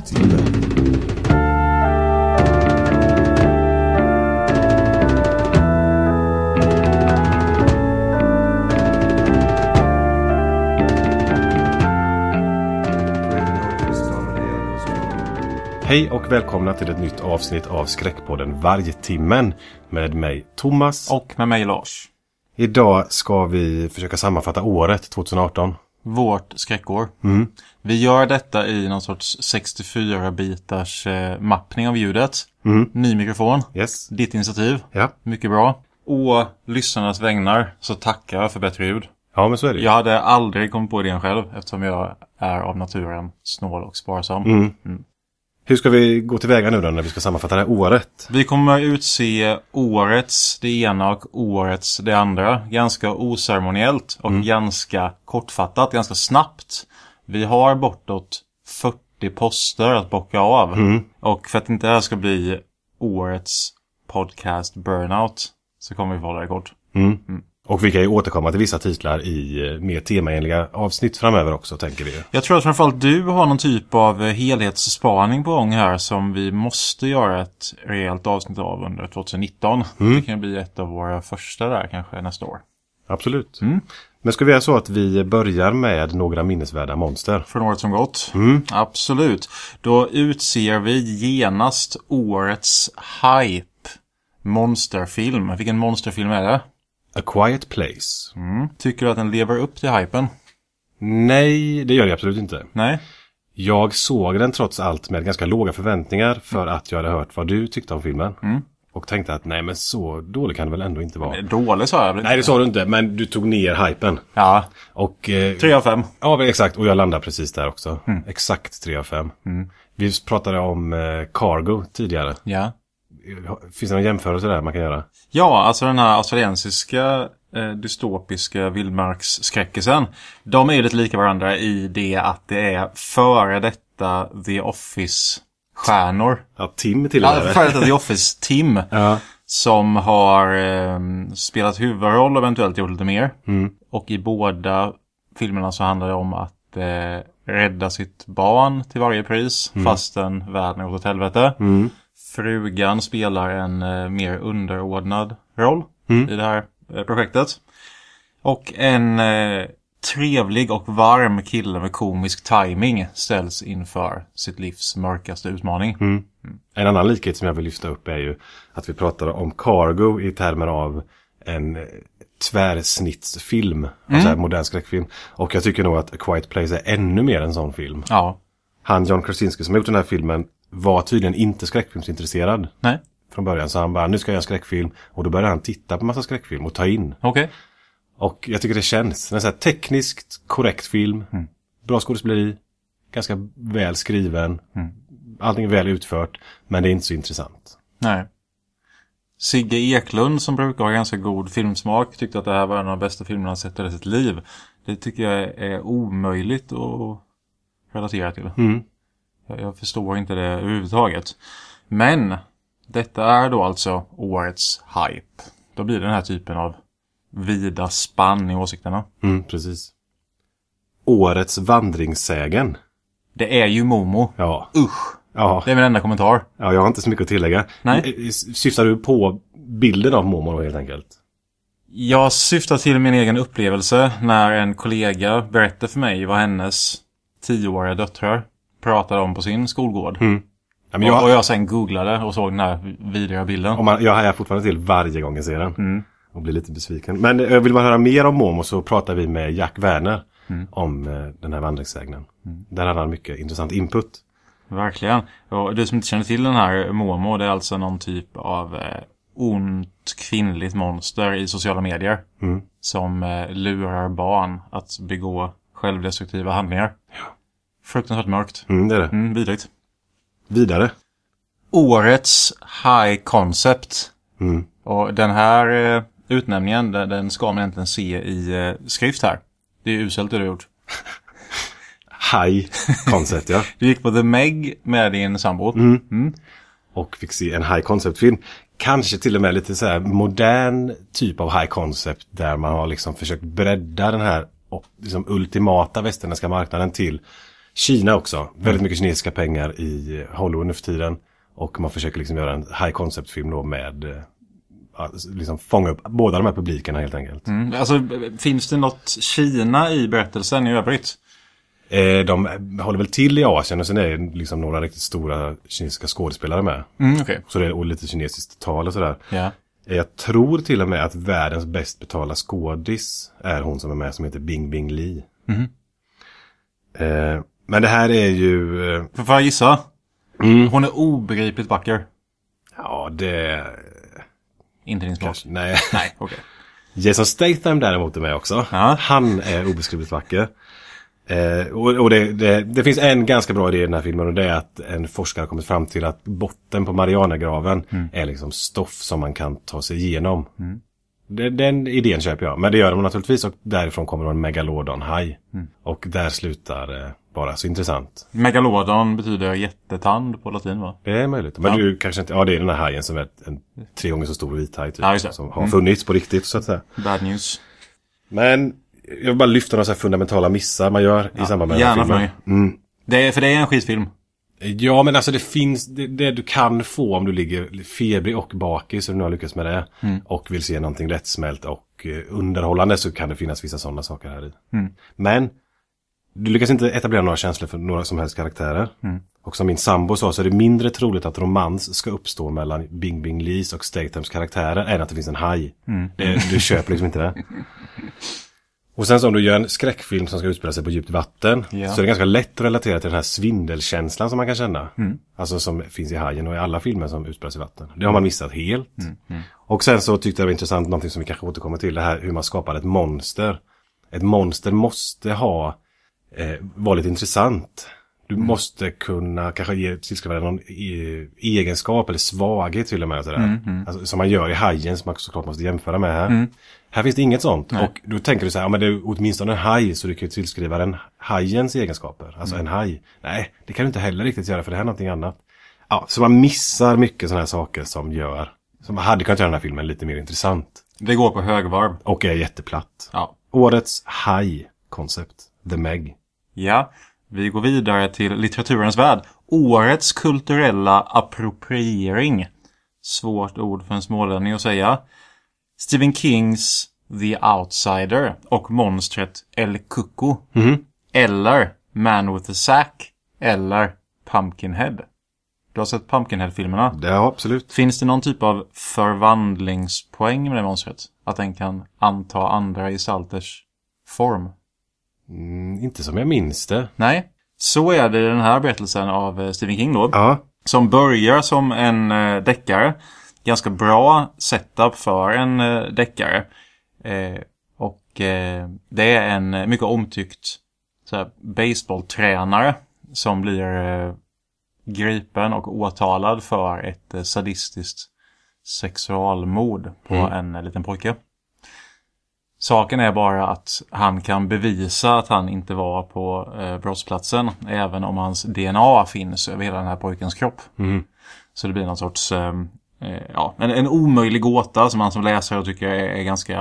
tiden. Hej och välkomna till ett nytt avsnitt av Skräckpodden Vargtimmen med mig Thomas. Och med mig Lars. Idag ska vi försöka sammanfatta året 2018 vårt skräckår. Mm. Vi gör detta i någon sorts 64-bitars eh, mappning av ljudet. Mm. Ny mikrofon. Yes. Ditt initiativ. Ja. Mycket bra. Och lyssnarnas vägnar så tackar jag för bättre ljud. Ja, men så är det. Jag hade aldrig kommit på idén själv eftersom jag är av naturen snål och sparsam. Mm. mm. Hur ska vi gå tillväga nu då när vi ska sammanfatta det här året? Vi kommer utse årets det ena och årets det andra. Ganska oceremoniellt och mm. ganska kortfattat, ganska snabbt. Vi har bortåt 40 poster att bocka av. Mm. Och för att inte det här ska bli årets podcast burnout så kommer vi hålla det kort. Mm. mm. Och vi kan ju återkomma till vissa titlar i eh, mer temaenliga avsnitt framöver också, tänker vi. Jag tror att framförallt du har någon typ av eh, helhetsspaning på gång här som vi måste göra ett rejält avsnitt av under 2019. Mm. Det kan bli ett av våra första där kanske nästa år. Absolut. Mm. Men ska vi göra så att vi börjar med några minnesvärda monster? Från året som gått? Mm. Absolut. Då utser vi genast årets hype monsterfilm. Vilken monsterfilm är det? A Quiet Place. Mm. Tycker du att den lever upp till hypen? Nej, det gör det absolut inte. Nej. Jag såg den trots allt med ganska låga förväntningar för att jag hade hört vad du tyckte om filmen. Mm. Och tänkte att nej men så dålig kan det väl ändå inte vara. Dålig sa jag väl Nej det sa du inte men du tog ner hypen. Ja. Och, eh, 3 av 5. Ja exakt och jag landade precis där också. Mm. Exakt 3 av 5. Mm. Vi pratade om eh, Cargo tidigare. Ja. Finns det någon jämförelse där man kan göra? Ja, alltså den här australiensiska eh, dystopiska vildmarksskräckisen. De är ju lite lika varandra i det att det är före detta The Office-stjärnor. Ja, Tim till och med. Ja, före detta The Office-Tim. ja. Som har eh, spelat huvudroll och eventuellt gjort lite mer. Mm. Och i båda filmerna så handlar det om att eh, rädda sitt barn till varje pris. Mm. Fastän världen har gått åt helvete. Mm frugan spelar en eh, mer underordnad roll mm. i det här eh, projektet. Och en eh, trevlig och varm kille med komisk timing ställs inför sitt livs mörkaste utmaning. Mm. En annan likhet som jag vill lyfta upp är ju att vi pratar om Cargo i termer av en eh, tvärsnittsfilm, alltså mm. alltså en modern skräckfilm. Och jag tycker nog att A Quiet Place är ännu mer en sån film. Ja. Han John Krasinski som har gjort den här filmen var tydligen inte skräckfilmsintresserad. Nej. Från början. Så han bara, nu ska jag göra skräckfilm. Och då började han titta på massa skräckfilm och ta in. Okej. Okay. Och jag tycker det känns. En här tekniskt korrekt film. Mm. Bra skådespeleri. Ganska väl skriven. Mm. Allting är väl utfört. Men det är inte så intressant. Nej. Sigge Eklund som brukar ha ganska god filmsmak tyckte att det här var en av de bästa filmerna han sett i sitt liv. Det tycker jag är omöjligt att relatera till. Mm. Jag förstår inte det överhuvudtaget. Men detta är då alltså årets hype. Då blir det den här typen av vida spann i åsikterna. Mm, precis. Årets vandringssägen. Det är ju Momo. Ja. Usch. Ja. Det är min enda kommentar. Ja, jag har inte så mycket att tillägga. Nej. Eh, eh, syftar du på bilden av Momo då helt enkelt? Jag syftar till min egen upplevelse när en kollega berättade för mig vad hennes tioåriga döttrar pratade om på sin skolgård. Mm. Ja, men jag... Och, och jag sen googlade och såg den här vidriga bilden. Och man, jag hajar fortfarande till varje gång jag ser den. Mm. Och blir lite besviken. Men eh, vill man höra mer om Momo så pratar vi med Jack Werner mm. om eh, den här vandringssägnen. Mm. Där hade han mycket intressant input. Verkligen. Och du som inte känner till den här Momo, det är alltså någon typ av eh, ont kvinnligt monster i sociala medier. Mm. Som lurar barn att begå självdestruktiva handlingar. Ja. Fruktansvärt mörkt. Mm, det är det. Mm, vidrigt. Vidare. Årets High Concept. Mm. Och den här eh, utnämningen, den, den ska man egentligen se i eh, skrift här. Det är uselt det du har gjort. High Concept, ja. du gick på The Meg med din sambo. Mm. Mm. Och fick se en High Concept-film. Kanske till och med lite så här modern typ av High Concept där man har liksom försökt bredda den här liksom ultimata västerländska marknaden till Kina också. Mm. Väldigt mycket kinesiska pengar i eh, Hollywood nu för tiden. Och man försöker liksom göra en high concept-film då med eh, liksom fånga upp båda de här publikerna helt enkelt. Mm. Alltså, finns det något Kina i berättelsen i övrigt? Eh, de eh, håller väl till i Asien och sen är det liksom några riktigt stora kinesiska skådespelare med. Mm, okay. Så det är lite kinesiskt tal och sådär. Yeah. Jag tror till och med att världens bäst betalda skådis är hon som är med som heter Bing Bing Li. Mm. Mm-hmm. Eh, men det här är ju... Eh, får jag gissa? Mm. Hon är obegripligt vacker. Ja, det... Inte din smak? nej. nej okay. Jason Statham däremot är med också. Ja. Han är obeskrivligt vacker. Eh, och, och det, det, det, finns en ganska bra idé i den här filmen och det är att en forskare har kommit fram till att botten på Marianagraven mm. är liksom stoff som man kan ta sig igenom. Mm. Den, den idén köper jag. Men det gör de naturligtvis och därifrån kommer en megalodonhaj. Mm. Och där slutar det eh, bara så intressant. Megalodon betyder jättetand på latin va? Det är möjligt. Men ja. du kanske inte... Ja, det är den här hajen som är en tre gånger så stor vit haj typ, ja, Som har mm. funnits mm. på riktigt så att säga. Bad news. Men jag vill bara lyfta några så fundamentala missar man gör ja, i samband med den här filmen. Gärna För mig. Mm. Det är, för det är en skitfilm. Ja, men alltså det finns det, det, du kan få om du ligger febrig och bakis och du har lyckats med det mm. och vill se någonting lättsmält och eh, underhållande så kan det finnas vissa sådana saker här i. Mm. Men du lyckas inte etablera några känslor för några som helst karaktärer. Mm. Och som min sambo sa så är det mindre troligt att romans ska uppstå mellan Bing Bing Lees och Statham's karaktärer än att det finns en haj. Mm. Det, du köper liksom inte det. Och sen så om du gör en skräckfilm som ska utspela sig på djupt vatten yeah. så är det ganska lätt att relatera till den här svindelkänslan som man kan känna. Mm. Alltså som finns i Hajen och i alla filmer som utspelar sig i vatten. Det har man mm. missat helt. Mm. Mm. Och sen så tyckte jag det var intressant någonting som vi kanske återkommer till. Det här hur man skapar ett monster. Ett monster måste ha, eh, vara intressant. Du mm. måste kunna kanske ge tillskriva någon e egenskap eller svaghet till och med. Sådär. Mm, alltså, som man gör i Hajen som man såklart måste jämföra med här. Här finns det inget sånt. Nej. Och då tänker du så här, ja, men det är åtminstone en haj så du kan ju tillskriva den hajens egenskaper. Alltså mm. en haj. Nej, det kan du inte heller riktigt göra för det här är någonting annat. Ja, så man missar mycket sådana här saker som gör, som hade kunnat göra den här filmen lite mer intressant. Det går på högvarv. Och är jätteplatt. Ja. Årets haj-koncept, The Meg. Ja, vi går vidare till litteraturens värld. Årets kulturella appropriering. Svårt ord för en smålänning att säga. Stephen Kings The Outsider och monstret El Cuco. Mm. Eller Man with a Sack. Eller Pumpkinhead. Du har sett Pumpkinhead-filmerna? Ja, absolut. Finns det någon typ av förvandlingspoäng med det monstret? Att den kan anta andra gestalters form? Mm, inte som jag minns det. Nej. Så är det i den här berättelsen av eh, Stephen King då. Ja. Som börjar som en eh, deckare ganska bra setup för en eh, deckare. Eh, och eh, det är en eh, mycket omtyckt baseballtränare som blir eh, gripen och åtalad för ett eh, sadistiskt sexualmord på mm. en eh, liten pojke. Saken är bara att han kan bevisa att han inte var på eh, brottsplatsen även om hans DNA finns över hela den här pojkens kropp. Mm. Så det blir någon sorts eh, Eh, ja, en, en omöjlig gåta som man som läsare tycker är, är ganska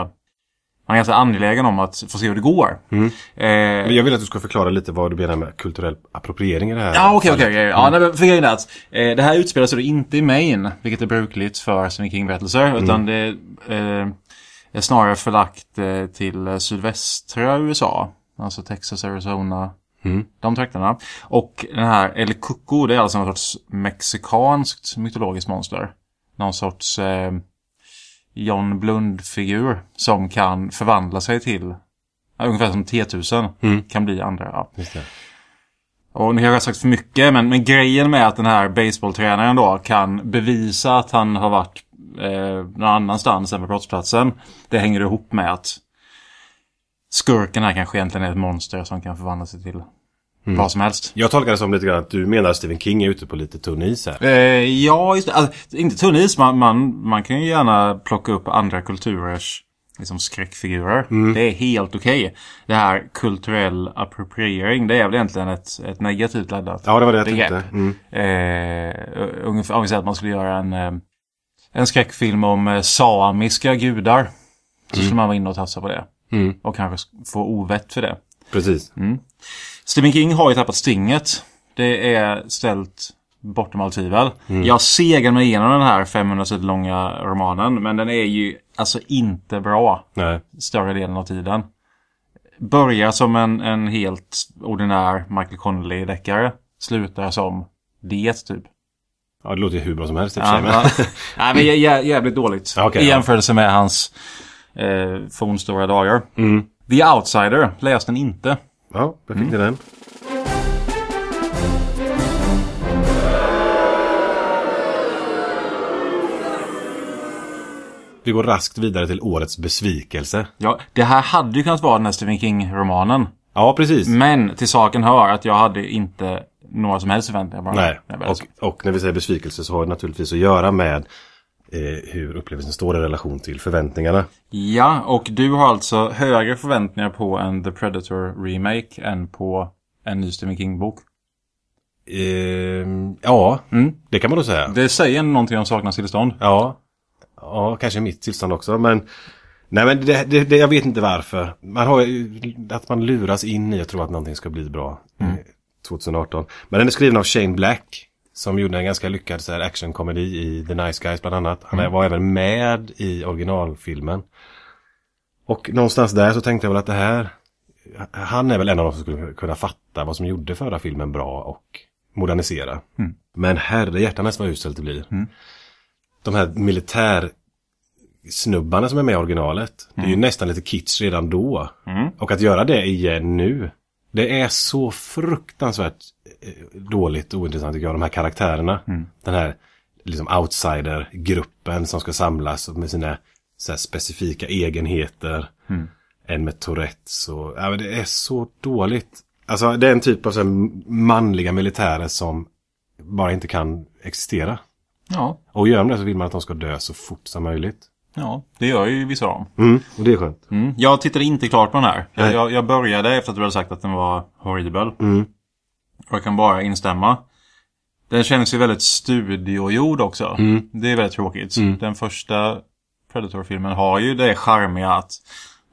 man är ganska angelägen om att få se hur det går. Mm. Eh, jag vill att du ska förklara lite vad du menar med kulturell appropriering i det här. Ja, okej, okay, okej. Okay, okay. Mm. Ja, eh, det här utspelar sig inte i Maine, vilket är brukligt för Stephen King-berättelser, mm. utan det eh, är snarare förlagt eh, till sydvästra USA. Alltså Texas, Arizona, Mm. De trakterna. Och den här El Cuco, det är alltså någon sorts mexikanskt mytologiskt monster någon sorts eh, John Blund-figur som kan förvandla sig till, ungefär som T1000 mm. kan bli andra. Ja. Och nu har jag sagt för mycket, men, men grejen med att den här baseballtränaren då kan bevisa att han har varit eh, någon annanstans än på brottsplatsen. Det hänger ihop med att skurken här kanske egentligen är ett monster som kan förvandla sig till Mm. Vad som helst. Jag tolkar det som lite grann att du menar att Stephen King är ute på lite tunn is här. Eh, ja, just det. Alltså, inte tunn is. Man, man, man, kan ju gärna plocka upp andra kulturers liksom, skräckfigurer. Mm. Det är helt okej. Okay. Det här kulturell appropriering, det är väl egentligen ett, ett negativt laddat Ja, det var det jag begrepp. tänkte. Mm. Eh, ungefär, om vi säger att man skulle göra en, eh, en skräckfilm om eh, samiska gudar. Så mm. skulle man vara inne och tafsa på det. Mm. Och kanske få ovett för det. Precis. Mm. Stephen King har ju tappat stinget. Det är ställt bortom allt tvivel. Mm. Jag segar mig igenom den här 500 sidor långa romanen, men den är ju alltså inte bra. Nej. Större delen av tiden. Börjar som en, en helt ordinär Michael Connelly-deckare. Slutar som det, typ. Ja, det låter ju hur bra som helst i ja, men... Nej, men jävligt dåligt. Okay, I jämförelse ja. med hans eh, fornstora dagar. Mm. The Outsider läste den inte. Ja, där fick mm. ni den. Vi går raskt vidare till årets besvikelse. Ja, det här hade ju kunnat vara den här Stephen King-romanen. Ja, precis. Men till saken hör att jag hade inte några som helst förväntningar på den. Nej, och, och, när vi säger besvikelse så har det naturligtvis att göra med Eh, hur upplevelsen står i relation till förväntningarna. Ja, och du har alltså högre förväntningar på en The Predator remake än på en ny Stephen King-bok? Ehm, ja, mm. det kan man då säga. Det säger någonting om saknadstillstånd. Ja, ja kanske mitt tillstånd också. Men nej, men det, det, det jag vet inte varför. Man har, att man luras in i att tro att någonting ska bli bra mm. 2018. Men den är skriven av Shane Black som gjorde en ganska lyckad actionkomedi i The Nice Guys bland annat. Han mm. var även med i originalfilmen. Och någonstans där så tänkte jag väl att det här, han är väl en av de som skulle kunna fatta vad som gjorde förra filmen bra och modernisera. Mm. Men herre vad uselt det blir. Mm. De här militär snubbarna som är med i originalet. Mm. Det är ju mm. nästan lite kitsch redan då. Mm. Och att göra det igen nu. Det är så fruktansvärt Eh, dåligt ointressant tycker jag, de här karaktärerna. Mm. Den här liksom outsider-gruppen som ska samlas med sina så specifika egenheter. Mm. En med Tourettes och... Ja, men det är så dåligt. Alltså det är en typ av så här manliga militärer som bara inte kan existera. Ja. Och gör de det så vill man att de ska dö så fort som möjligt. Ja, det gör ju vissa av dem. Mm, och det är skönt. Mm. Jag tittade inte klart på den här. Jag, jag, jag, började efter att du hade sagt att den var horrible. Mm. Och jag kan bara instämma. Den känns ju väldigt studiogjord också. Mm. Det är väldigt tråkigt. Mm. Den första Predator-filmen har ju det charmiga att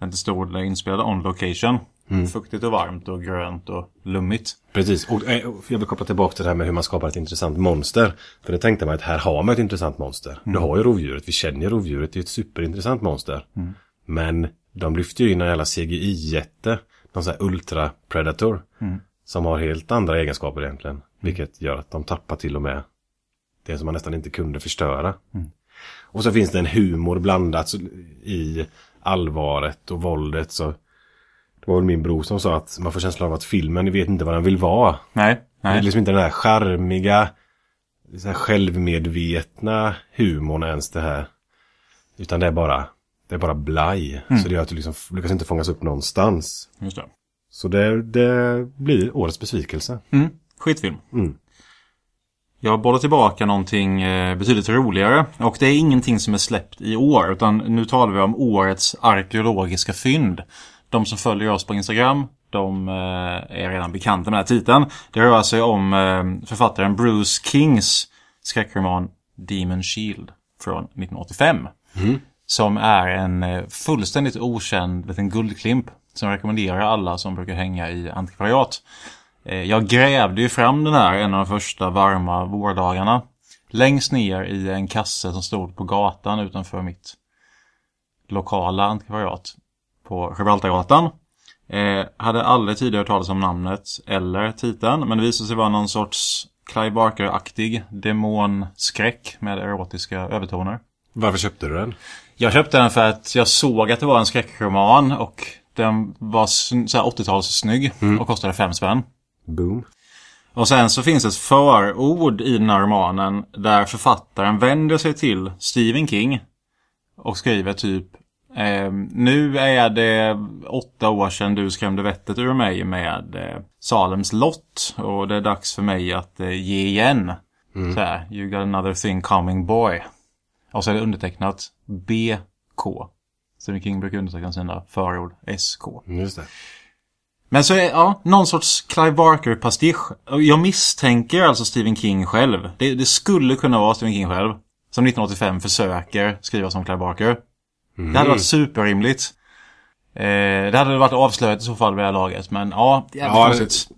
den till stor del är inspelad on location. Mm. Fuktigt och varmt och grönt och lummigt. Precis, och eh, jag vill koppla tillbaka till det här med hur man skapar ett intressant monster. För det tänkte man att här har man ett intressant monster. Mm. Du har ju rovdjuret, vi känner rovdjuret, det är ett superintressant monster. Mm. Men de lyfter ju in en jävla CGI-jätte, någon sån här ultra-predator. Mm. Som har helt andra egenskaper egentligen. Mm. Vilket gör att de tappar till och med det som man nästan inte kunde förstöra. Mm. Och så finns det en humor blandat i allvaret och våldet. Så det var väl min bror som sa att man får känslan av att filmen vet inte vad den vill vara. Nej. nej. Det är liksom inte den här charmiga, så här självmedvetna humorn ens det här. Utan det är bara, det är bara blaj. Mm. Så det gör att du liksom lyckas inte fångas upp någonstans. Just det. Så det, det blir årets besvikelse. Mm. Skitfilm. Mm. Jag bollar tillbaka någonting eh, betydligt roligare. Och det är ingenting som är släppt i år. Utan nu talar vi om årets arkeologiska fynd. De som följer oss på Instagram, de eh, är redan bekanta med den här titeln. Det rör sig om eh, författaren Bruce Kings skräckroman Demon Shield från 1985. Mm. Som är en fullständigt okänd liten guldklimp som rekommenderar alla som brukar hänga i antikvariat. Eh, jag grävde ju fram den här en av de första varma vårdagarna. Längst ner i en kasse som stod på gatan utanför mitt lokala antikvariat. På Gibraltargatan. Eh, hade aldrig tidigare hört talas om namnet eller titeln. Men det visade sig vara någon sorts Clive Barker-aktig demonskräck med erotiska övertoner. Varför köpte du den? Jag köpte den för att jag såg att det var en skräckroman och den var så 80-talssnygg mm. och kostade fem spänn. Boom. Och sen så finns ett förord i den här romanen där författaren vänder sig till Stephen King och skriver typ eh, Nu är det åtta år sedan du skrämde vettet ur mig med eh, Salems lott och det är dags för mig att eh, ge igen. Mm. Så här, you got another thing coming boy. Och så är det undertecknat BK. Stephen King brukar undersöka sina förord SK. Mm, just det. Men så är, ja, någon sorts Clive Barker-pastisch. Jag misstänker alltså Stephen King själv. Det, det, skulle kunna vara Stephen King själv. Som 1985 försöker skriva som Clive Barker. Mm. Det hade varit mm. superrimligt. Eh, det hade varit avslöjat i så fall vid det här laget. Men ja, ja, alltså- konstigt. Det...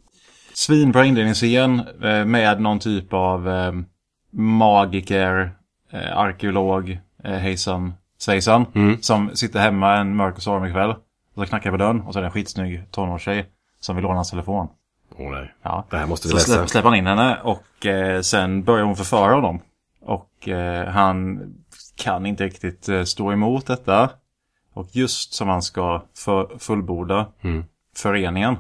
Svinbra inledningsscen eh, med någon typ av eh, magiker, eh, arkeolog, eh, hejsan, svejsan mm. som sitter hemma en mörk och stormig kväll. Och så knackar jag på dörren och så är det en skitsnygg tonårstjej som vill låna hans telefon. Åh oh, nej, ja. det här måste vi så läsa. Så släpper, släpper han in henne och eh, sen börjar hon förföra honom. Och eh, han kan inte riktigt eh, stå emot detta. Och just som han ska för, fullborda mm. föreningen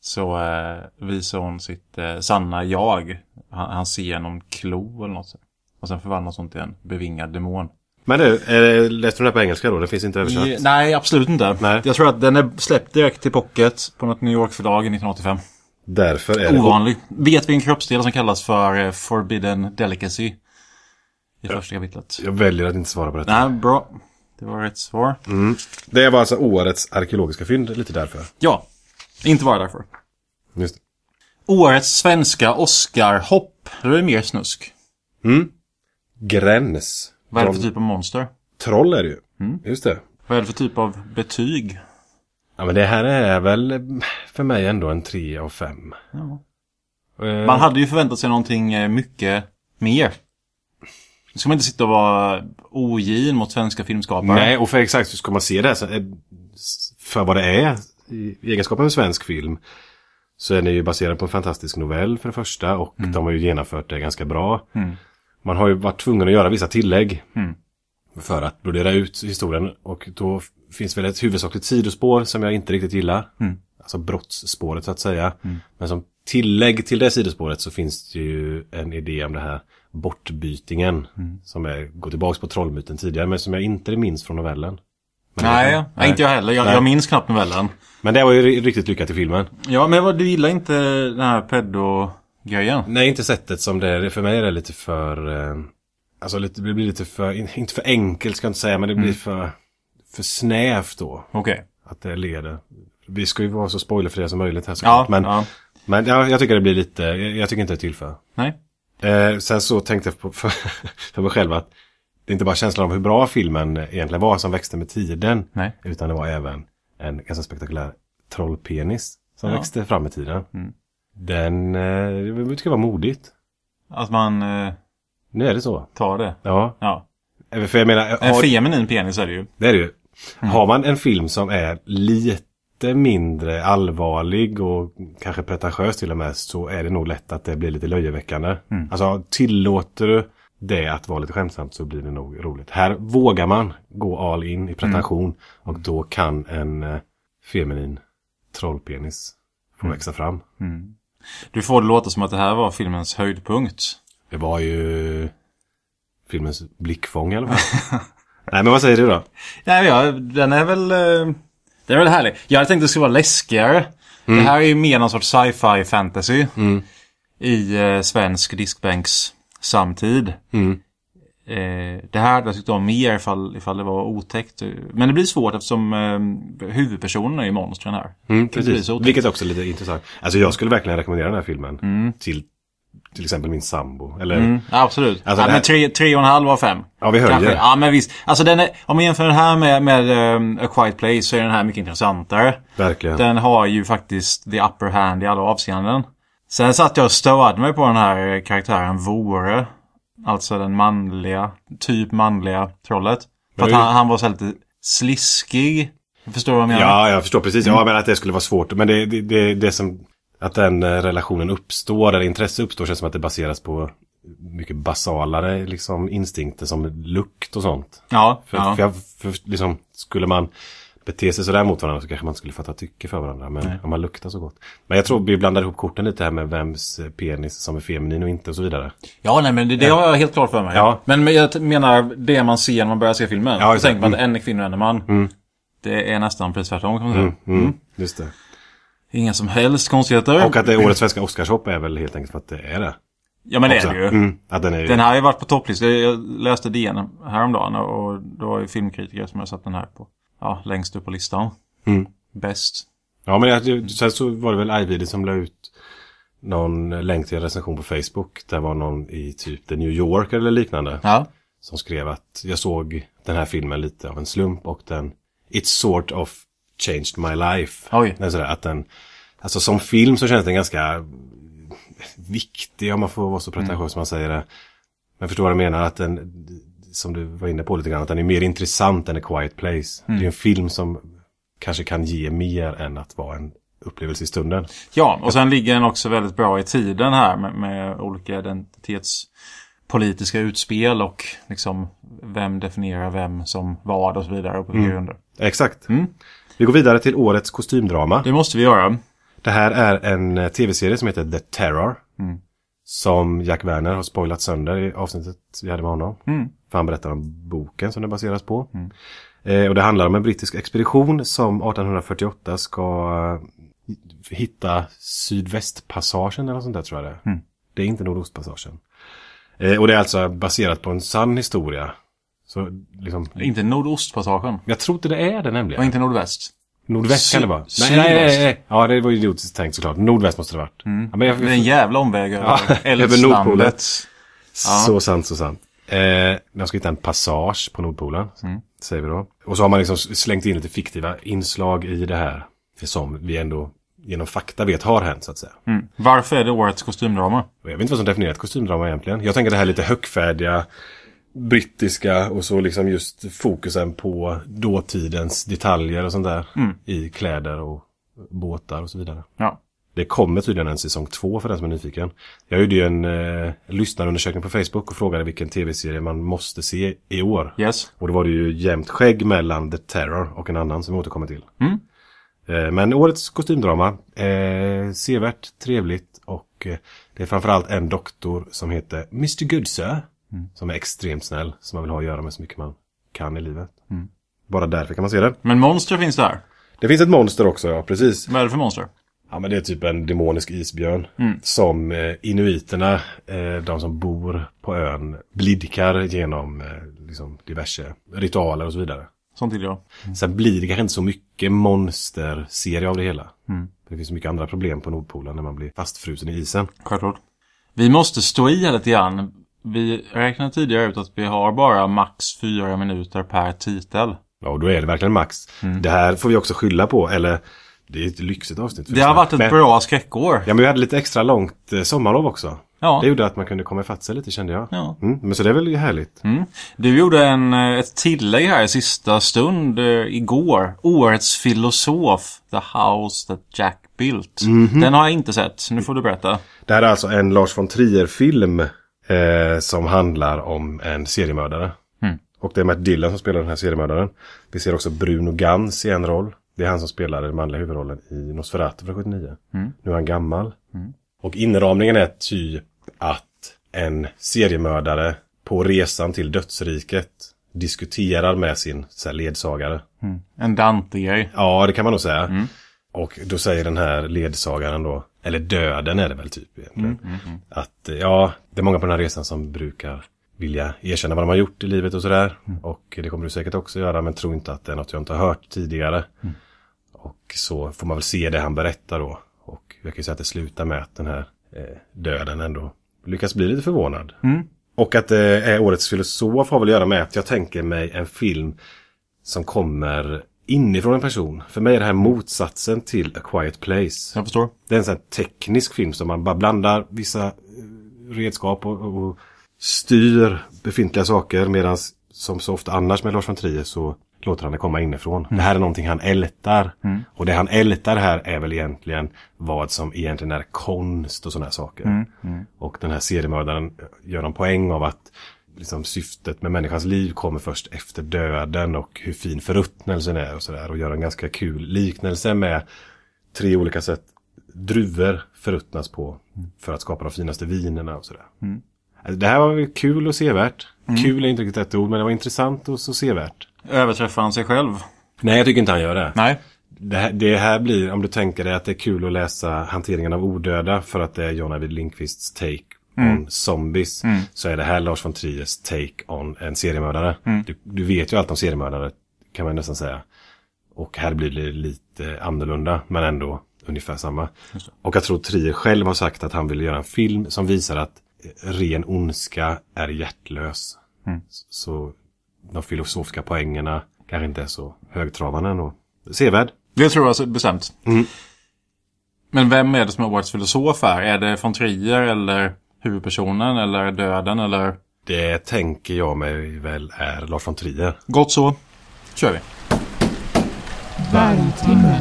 så eh, visar hon sitt eh, sanna jag. Han, han ser någon klo eller något. Och sen förvandlas hon till en bevingad demon. Men du, eh, läste du den här på engelska då? Den finns inte översatt? nej, absolut inte. Nej. Jag tror att den är släppt direkt till pocket på något New York-förlag 1985. Därför är Ovanlig. Det... Vet vi en kroppsdel som kallas för eh, Forbidden Delicacy? I jag, första kapitlet. Jag väljer att inte svara på detta. Nej, bra. Det var rätt svar. Mm. Det var alltså årets arkeologiska fynd, lite därför. Ja, inte bara därför. Just Årets svenska Oscar-hopp, det är mer snusk. Mm. Gräns. Vad är det för typ av monster? Troll är det ju. Mm. Just det. Vad är det för typ av betyg? Ja, men det här är väl för mig ändå en 3 av 5. Ja. Eh. Man hade ju förväntat sig någonting eh, mycket mer. Nu ska man inte sitta och vara ogin mot svenska filmskapare. Nej, och för exakt så ska man se det här eh, för vad det är. I egenskap av en svensk film så är den ju baserad på en fantastisk novell för det första och mm. de har ju genomfört det ganska bra. Mm man har ju varit tvungen att göra vissa tillägg mm. för att brodera ut historien. Och då finns väl ett huvudsakligt sidospår som jag inte riktigt gillar. Mm. Alltså brottsspåret så att säga. Mm. Men som tillägg till det sidospåret så finns det ju en idé om det här bortbytingen. Mm. Som är, går tillbaka på trollmyten tidigare men som jag inte minns från novellen. Men nej, jag, nej, inte jag heller. Jag, jag, minns knappt novellen. Men det var ju riktigt lyckat i filmen. Ja, men du gillar inte den här pedo grejen? Nej, inte sättet som det är. För mig är det lite för... Eh, alltså lite, det blir lite för... Inte för enkelt ska jag inte säga, men det blir mm. för, för snävt då. Okej. Okay. Att det leder. Vi ska ju vara så spoilerfria som möjligt här såklart. Ja, men ja. men jag, jag tycker det blir lite... Jag, jag tycker inte det tillför. Nej. Eh, sen så tänkte jag på, för, för mig själv att det inte bara känslan av hur bra filmen egentligen var som växte med tiden. Nej. Utan det var även en ganska spektakulär trollpenis som ja. växte fram med tiden. Mm. Den, eh, det var modigt. Att man... Eh, nu är det så. Tar det. Ja. ja. Eh, för jag menar, en feminin penis är det ju. Det är det ju. Mm. Har man en film som är lite mindre allvarlig och kanske pretentiös till och med så är det nog lätt att det blir lite löjeväckande. Mm. Alltså tillåter du det att vara lite skämtsamt så blir det nog roligt. Här vågar man gå all in i pretension mm. och då kan en feminin trollpenis få mm. växa fram. Mm. Du får det låta som att det här var filmens höjdpunkt. Det var ju filmens blickfång i alla fall. Nej, men vad säger du då? Nej, ja, den är väl... Eh, den är väl härlig. Jag hade tänkt att det skulle vara läskigare. Mm. Det här är ju mer någon sorts sci-fi fantasy. Mm. I eh, svensk diskbänks samtid. Mm. Eh, det här hade jag tyckt om mer ifall, ifall det var otäckt. Men det blir svårt eftersom eh, huvudpersonerna är monstren här. Mm, precis. Vilket också är lite intressant. Alltså jag skulle verkligen rekommendera den här filmen mm. till till exempel min sambo. Eller... Mm, absolut. Alltså, ja, här... men tre, tre och en halv av fem. Ja, vi höjer. Ja, men visst. Alltså, den är, om man jämför den här med, med um, A Quiet Place så är den här mycket intressantare. Verkligen. Den har ju faktiskt the upper hand i alla avseenden. Sen satt jag och stöade mig på den här karaktären Vore. Alltså den manliga, typ manliga trollet. För att han, han var så lite sliskig. Förstår du vad jag menar? Ja, jag förstår precis. Mm. Jag menar att det skulle vara svårt. Men det, det, det, det som... Att den eh, relationen uppstår, eller intresse uppstår, känns som att det baseras på mycket basalare liksom, instinkter som lukt och sånt. Ja. För, ja. för, jag, för liksom, skulle man bete sig sådär mot varandra så kanske man inte skulle fatta tycke för varandra. Men Nej. om man luktar så gott. Men jag tror vi blandar ihop korten lite här med vems eh, penis som är feminin och inte och så vidare. Ja, nej men det, det har jag helt klart för mig. Ja. Men jag menar det man ser när man börjar se filmen. Ja, då tänker att mm. en är kvinna och en är man. Mm. Det är nästan precis tvärtom kan man säga. Mm, mm, mm. Just det. Inga som helst konstigheter. Och att det är årets svenska Oscarshopp är väl helt enkelt för att det är det. Ja men det är det ju. Mm. Ja, den, är ju. den här har ju varit på topplistan. Jag läste DN häromdagen och då var ju filmkritiker som jag satt den här på ja, längst upp på listan. Mm. Bäst. Ja, men jag, sen så var det väl Ajvide som la ut någon länk till en recension på Facebook. Där var någon i typ The New York eller liknande. Ja. Som skrev att jag såg den här filmen lite av en slump och den It sort of changed my life. Oj. Den, sådär, att den, alltså som film så känns den ganska viktig om man får vara så pretentiös mm. som man säger det. Men förstår vad du menar att den som du var inne på lite grann, att den är mer intressant än A Quiet Place. Mm. Det är en film som kanske kan ge mer än att vara en upplevelse i stunden. Ja, och sen ligger den också väldigt bra i tiden här med, med olika identitetspolitiska utspel och liksom vem definierar vem som vad och så vidare. Och mm. Exakt. Mm. Vi går vidare till årets kostymdrama. Det måste vi göra. Det här är en eh, tv-serie som heter The Terror. Mm. Som Jack Werner har spoilat sönder i avsnittet vi hade med honom. Mm. För han berättar om boken som den baseras på. Mm. Eh, och det handlar om en brittisk expedition som 1848 ska eh, hitta sydvästpassagen eller något sånt där tror jag det mm. Det är inte nordostpassagen. Eh, och det är alltså baserat på en sann historia. Så, liksom... Inte nordostpassagen? Jag tror inte det är det nämligen. Och inte nordväst? Nordväst kan det vara. Nej, nej, nej, nej, Ja, det var ju idiotiskt tänkt såklart. Nordväst måste det ha varit. Mm. Ja, men jag... Det är en jävla omväg över ja, Över Nordpolen. Ja. Så sant, så sant. Eh, de ska hitta en passage på Nordpolen, mm. säger vi då. Och så har man liksom slängt in lite fiktiva inslag i det här. Som vi ändå genom fakta vet har hänt, så att säga. Mm. Varför är det årets kostymdrama? Jag vet inte vad som definierar ett kostymdrama egentligen. Jag tänker det här lite högfärdiga, brittiska och så liksom just fokusen på dåtidens detaljer och sånt där. Mm. I kläder och båtar och så vidare. Ja. Det kommer tydligen en säsong två för den som är nyfiken. Jag gjorde ju en eh, lyssnarundersökning på Facebook och frågade vilken tv-serie man måste se i år. Yes. Och då var det ju jämnt skägg mellan The Terror och en annan som vi återkommer till. Mm. Eh, men årets kostymdrama, eh, sevärt, trevligt och eh, det är framförallt en doktor som heter Mr Good Sir. Mm. Som är extremt snäll, som man vill ha att göra med så mycket man kan i livet. Mm. Bara därför kan man se det. Men monster finns där. Det finns ett monster också, ja precis. Vad är det för monster? Ja men det är typ en demonisk isbjörn. Mm. Som eh, inuiterna, eh, de som bor på ön, blidkar genom eh, liksom diverse ritualer och så vidare. Sånt till jag. Mm. Sen blir det kanske inte så mycket monsterserie av det hela. Mm. Det finns mycket andra problem på Nordpolen när man blir fastfrusen i isen. Självklart. Vi måste stå i lite grann. Vi räknade tidigare ut att vi har bara max fyra minuter per titel. Ja, och då är det verkligen max. Mm. Det här får vi också skylla på, eller det är ett lyxigt avsnitt. Det har varit ett men, bra skräckår. Ja, men vi hade lite extra långt eh, sommarlov också. Ja. Det gjorde att man kunde komma ifatt sig lite kände jag. Ja. Mm, men så det är väl härligt. Mm. Du gjorde en, eh, ett tillägg här i sista stund eh, igår. Årets filosof, The House That Jack Built. Mm -hmm. Den har jag inte sett. Nu får du berätta. Det här är alltså en Lars von Trier-film eh, som handlar om en seriemördare. Mm. Och det är Matt Dillon som spelar den här seriemördaren. Vi ser också Bruno Gans i en roll. Det är han som spelar den manliga huvudrollen i Nosferatu från 79. Mm. Nu är han gammal. Mm. Och inramningen är typ att en seriemördare på resan till dödsriket diskuterar med sin så här, ledsagare. Mm. En Dante-grej. Ja, det kan man nog säga. Mm. Och då säger den här ledsagaren då, eller döden är det väl typ egentligen. Mm, mm, mm. att eh, ja, det är många på den här resan som brukar vilja erkänna vad de har gjort i livet och sådär. Mm. Och det kommer du säkert också göra, men tro inte att det är något jag inte har hört tidigare. Och så får man väl se det han berättar då. Och jag kan ju säga att det slutar med att den här eh, döden ändå lyckas bli lite förvånad. Mm. Och att det eh, är årets filosof har väl att göra med att jag tänker mig en film som kommer inifrån en person. För mig är det här motsatsen till A Quiet Place. Jag förstår. Det är en sån teknisk film som man bara blandar vissa eh, redskap och, och styr befintliga saker. Medan som så ofta annars med Lars von Trier så låter han det komma inifrån. Mm. Det här är någonting han ältar. Mm. Och det han ältar här är väl egentligen vad som egentligen är konst och sådana här saker. Mm, mm. Och den här seriemördaren gör en poäng av att liksom, syftet med människans liv kommer först efter döden och hur fin förruttnelsen är och sådär. Och gör en ganska kul liknelse med tre olika sätt druvor förruttnas på mm. för att skapa de finaste vinerna och sådär. Mm. Alltså, det här var väl kul och sevärt. Mm. Kul är inte riktigt ett ord, men det var intressant och så sevärt. Överträffar han sig själv? Nej, jag tycker inte han gör det. Nej. Det här, det här, blir, om du tänker dig att det är kul att läsa hanteringen av odöda för att det är John Arvid Lindqvists take mm. on zombies. Mm. Så är det här Lars von Triers take on en seriemördare. Mm. Du, du, vet ju allt om seriemördare kan man nästan säga. Och här blir det lite annorlunda men ändå ungefär samma. Och jag tror Trier själv har sagt att han vill göra en film som visar att ren ondska är hjärtlös. Mm. Så de filosofiska poängerna kanske inte är så högtravande ändå. Sevärd. Det tror jag bestämt. Mm. Men vem är det som är årets filosof här? Är det von Trier eller huvudpersonen eller döden eller? Det tänker jag mig väl är Lars von Trier. Gott så. kör vi. Varmtimmen.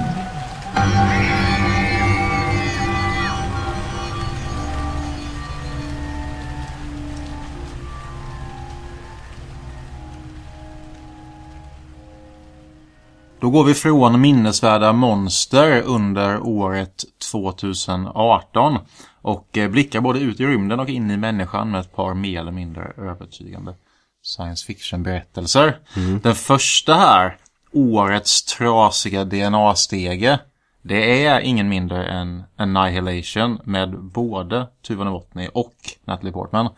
Då går vi från minnesvärda monster under året 2018 och eh, blickar både ut i rymden och in i människan med ett par mer eller mindre övertygande science fiction-berättelser. Mm. Den första här, årets trasiga DNA-stege, det är ingen mindre än Annihilation med både Tuva Novotny och Natalie Portman.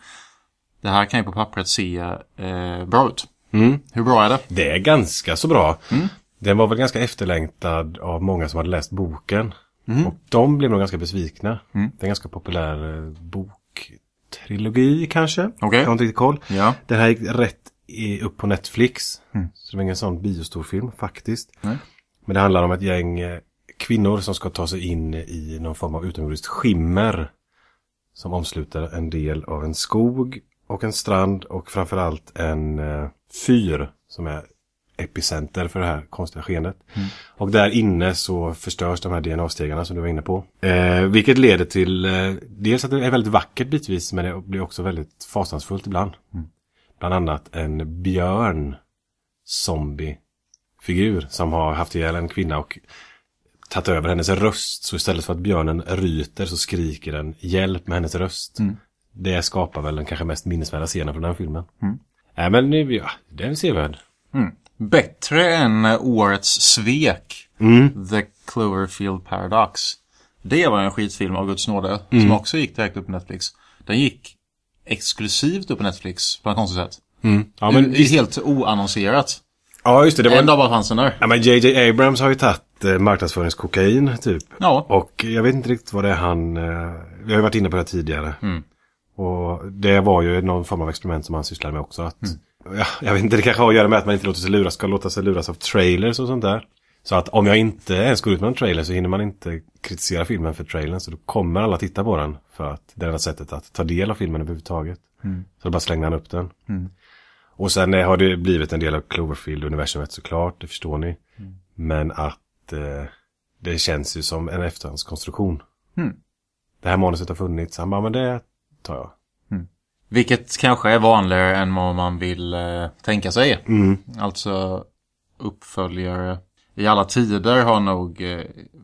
Det här kan ju på pappret se eh, bra ut. Mm. Hur bra är det? Det är ganska så bra. Mm. Den var väl ganska efterlängtad av många som hade läst boken. Mm. Och de blev nog ganska besvikna. Mm. Det är en ganska populär eh, boktrilogi kanske. Okay. Jag har inte riktigt koll. Ja. Den här gick rätt upp på Netflix. Mm. Så det var ingen sån biostorfilm faktiskt. Nej. Men det handlar om ett gäng eh, kvinnor som ska ta sig in i någon form av utomjordiskt skimmer. Som omsluter en del av en skog och en strand och framförallt en eh, fyr som är epicenter för det här konstiga skeendet. Mm. Och där inne så förstörs de här DNA-stegarna som du var inne på. Eh, vilket leder till eh, dels att det är väldigt vackert bitvis men det blir också väldigt fasansfullt ibland. Mm. Bland annat en björn zombie figur som har haft ihjäl en kvinna och tagit över hennes röst. Så istället för att björnen ryter så skriker den hjälp med hennes röst. Mm. Det skapar väl den kanske mest minnesvärda scenen från den filmen. Mm. Äh, men nu, ja, den ser vi Mm. Bättre än årets svek, mm. The Cloverfield Paradox. Det var en skitfilm av Guds nåde, mm. som också gick direkt upp på Netflix. Den gick exklusivt upp på Netflix på något konstigt sätt. Mm. Ja, men... Det är helt oannonserat. Ja, just det. det var... En dag bara fanns den där. Ja, men JJ Abrams har ju tagit eh, marknadsföringskokain, typ. Ja. Och jag vet inte riktigt vad det är han... Eh, vi har ju varit inne på det tidigare. Mm. Och det var ju någon form av experiment som han sysslade med också. Att mm. Ja, jag vet inte, det kanske har att göra med att man inte låter sig luras, ska låta sig luras av trailers och sånt där. Så att om jag inte ens går ut med en trailer så hinner man inte kritisera filmen för trailern. Så då kommer alla titta på den. För att det är enda sättet att ta del av filmen överhuvudtaget. Mm. Så då bara slänger han upp den. Mm. Och sen eh, har det blivit en del av Cloverfield-universumet såklart, det förstår ni. Mm. Men att eh, det känns ju som en efterhandskonstruktion. Mm. Det här manuset har funnits, han bara, men det tar jag. Vilket kanske är vanligare än vad man vill eh, tänka sig. Mm. Alltså uppföljare i alla tider har nog eh,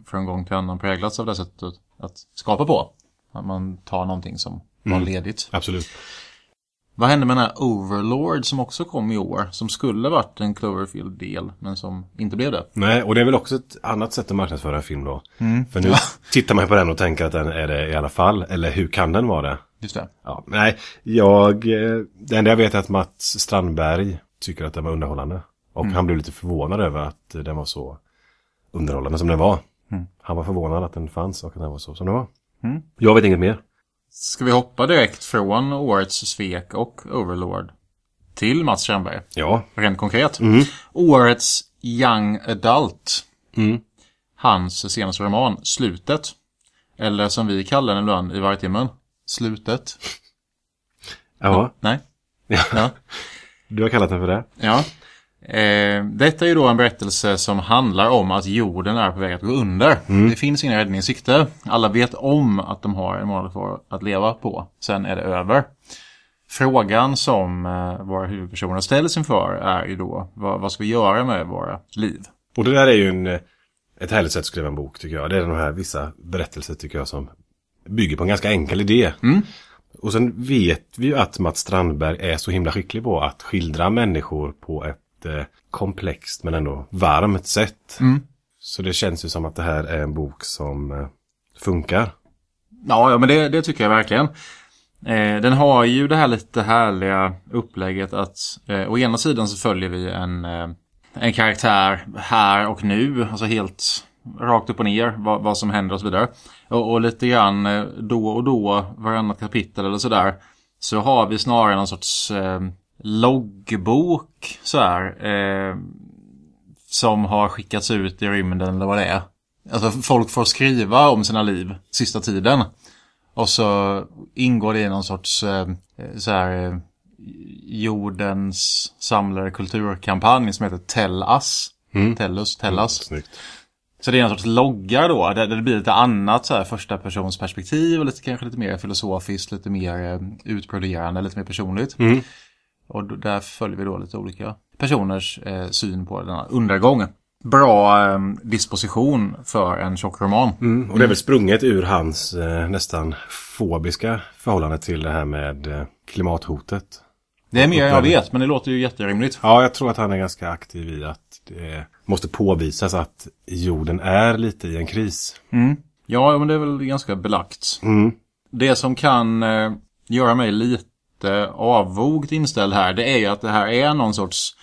från gång till annan präglats av det sättet att skapa på. Att man tar någonting som mm. var ledigt. Absolut. Vad hände med den här Overlord som också kom i år? Som skulle varit en Cloverfield-del, men som inte blev det. Nej, och det är väl också ett annat sätt att marknadsföra en film då. Mm. För nu tittar man på den och tänker att den är det i alla fall. Eller hur kan den vara det? Just det. Ja, nej, jag... Eh, det enda jag vet är att Mats Strandberg tycker att den var underhållande. Och mm. han blev lite förvånad över att den var så underhållande som den var. Mm. Han var förvånad att den fanns och att den var så som den var. Mm. Jag vet inget mer. Ska vi hoppa direkt från årets svek och Overlord till Mats Strandberg? Ja. Rent konkret. Mm. Årets Young Adult. Mm. Hans senaste roman, Slutet. Eller som vi kallar den ibland i Vargtimmen, Slutet. ja. Nej. Ja. Du har kallat den för det. Ja. Eh, detta är ju då en berättelse som handlar om att jorden är på väg att gå under. Mm. Det finns inga räddning Alla vet om att de har en månad kvar att leva på. Sen är det över. Frågan som eh, våra huvudpersoner ställs inför är ju då vad, vad, ska vi göra med våra liv? Och det där är ju en, ett härligt sätt att skriva en bok tycker jag. Det är de här vissa berättelser tycker jag som bygger på en ganska enkel idé. Mm. Och sen vet vi ju att Mats Strandberg är så himla skicklig på att skildra människor på ett lite komplext men ändå varmt sätt. Mm. Så det känns ju som att det här är en bok som eh, funkar. Ja, ja men det, det tycker jag verkligen. Eh, den har ju det här lite härliga upplägget att eh, å ena sidan så följer vi en, eh, en karaktär här och nu. Alltså helt rakt upp och ner vad, vad som händer och så vidare. Och, och lite grann eh, då och då, varannat kapitel eller sådär. Så har vi snarare någon sorts eh, loggbok så här. Eh, som har skickats ut i rymden eller vad det är. Alltså folk får skriva om sina liv sista tiden. Och så ingår det i någon sorts eh, så här eh, jordens samlare kulturkampanj som heter Tellas. Mm. Tellus, Tellas. Mm, så det är en sorts loggar då, där det blir lite annat så här första persons perspektiv och lite, kanske lite mer filosofiskt, lite mer eh, utproducerande, lite mer personligt. Mm. Och där följer vi då lite olika personers eh, syn på denna undergång. Bra eh, disposition för en tjock roman. Mm, och det är väl sprunget ur hans eh, nästan fobiska förhållande till det här med eh, klimathotet. Det är mer än jag vet, men det låter ju jätterimligt. Ja, jag tror att han är ganska aktiv i att det måste påvisas att jorden är lite i en kris. Mm. Ja, men det är väl ganska belagt. Mm. Det som kan eh, göra mig lite lite avvogt inställd här, det är ju att det här är någon sorts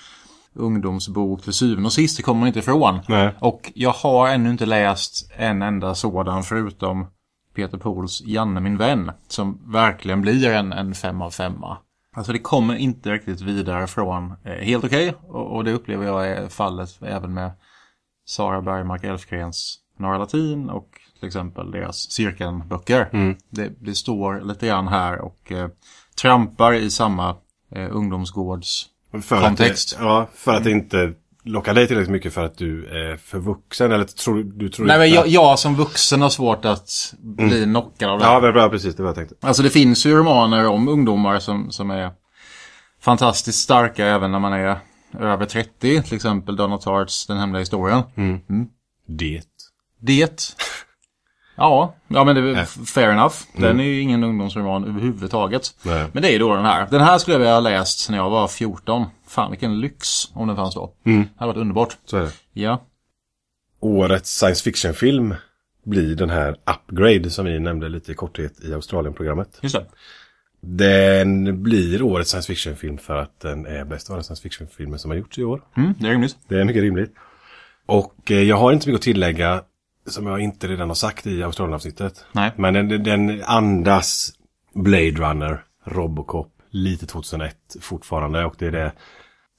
ungdomsbok till syvende och sist. Det kommer man inte ifrån. Nej. Och jag har ännu inte läst en enda sådan förutom Peter Pools Janne min vän. Som verkligen blir en, en fem av femma. Alltså det kommer inte riktigt vidare från eh, helt okej. Okay, och, och, det upplever jag är fallet även med Sara Bergmark Elfgrens Norra Latin och till exempel deras cirkelböcker. Mm. Det, det står lite grann här och eh, trampar i samma eh, ungdomsgårds för Att, ja, för att det inte lockar dig tillräckligt mycket för att du är för vuxen eller tror du tror Nej, men jag, jag, som vuxen har svårt att bli mm. knockad av det. Ja, bra, precis. Det var jag tänkte. Alltså det finns ju romaner om ungdomar som, som är fantastiskt starka även när man är över 30. Till exempel Donald Tarts Den hemliga historien. Mm. Mm. Det. Det. Ja, ja men det, äh. fair enough. Den mm. är ju ingen ungdomsroman överhuvudtaget. Nej. Men det är ju då den här. Den här skulle jag vilja ha läst när jag var 14. Fan vilken lyx om den fanns då. Mm. Det hade varit underbart. Så är det. Ja. Årets science fiction-film blir den här Upgrade som vi nämnde lite i korthet i Australien-programmet. Just det. Den blir årets science fiction-film för att den är bäst av alla science fiction-filmer som har gjorts i år. Mm, det är rimligt. Det är mycket rimligt. Och eh, jag har inte mycket att tillägga som jag inte redan har sagt i Australien-avsnittet. Men den, den andas Blade Runner, Robocop, lite 2001 fortfarande. Och det är det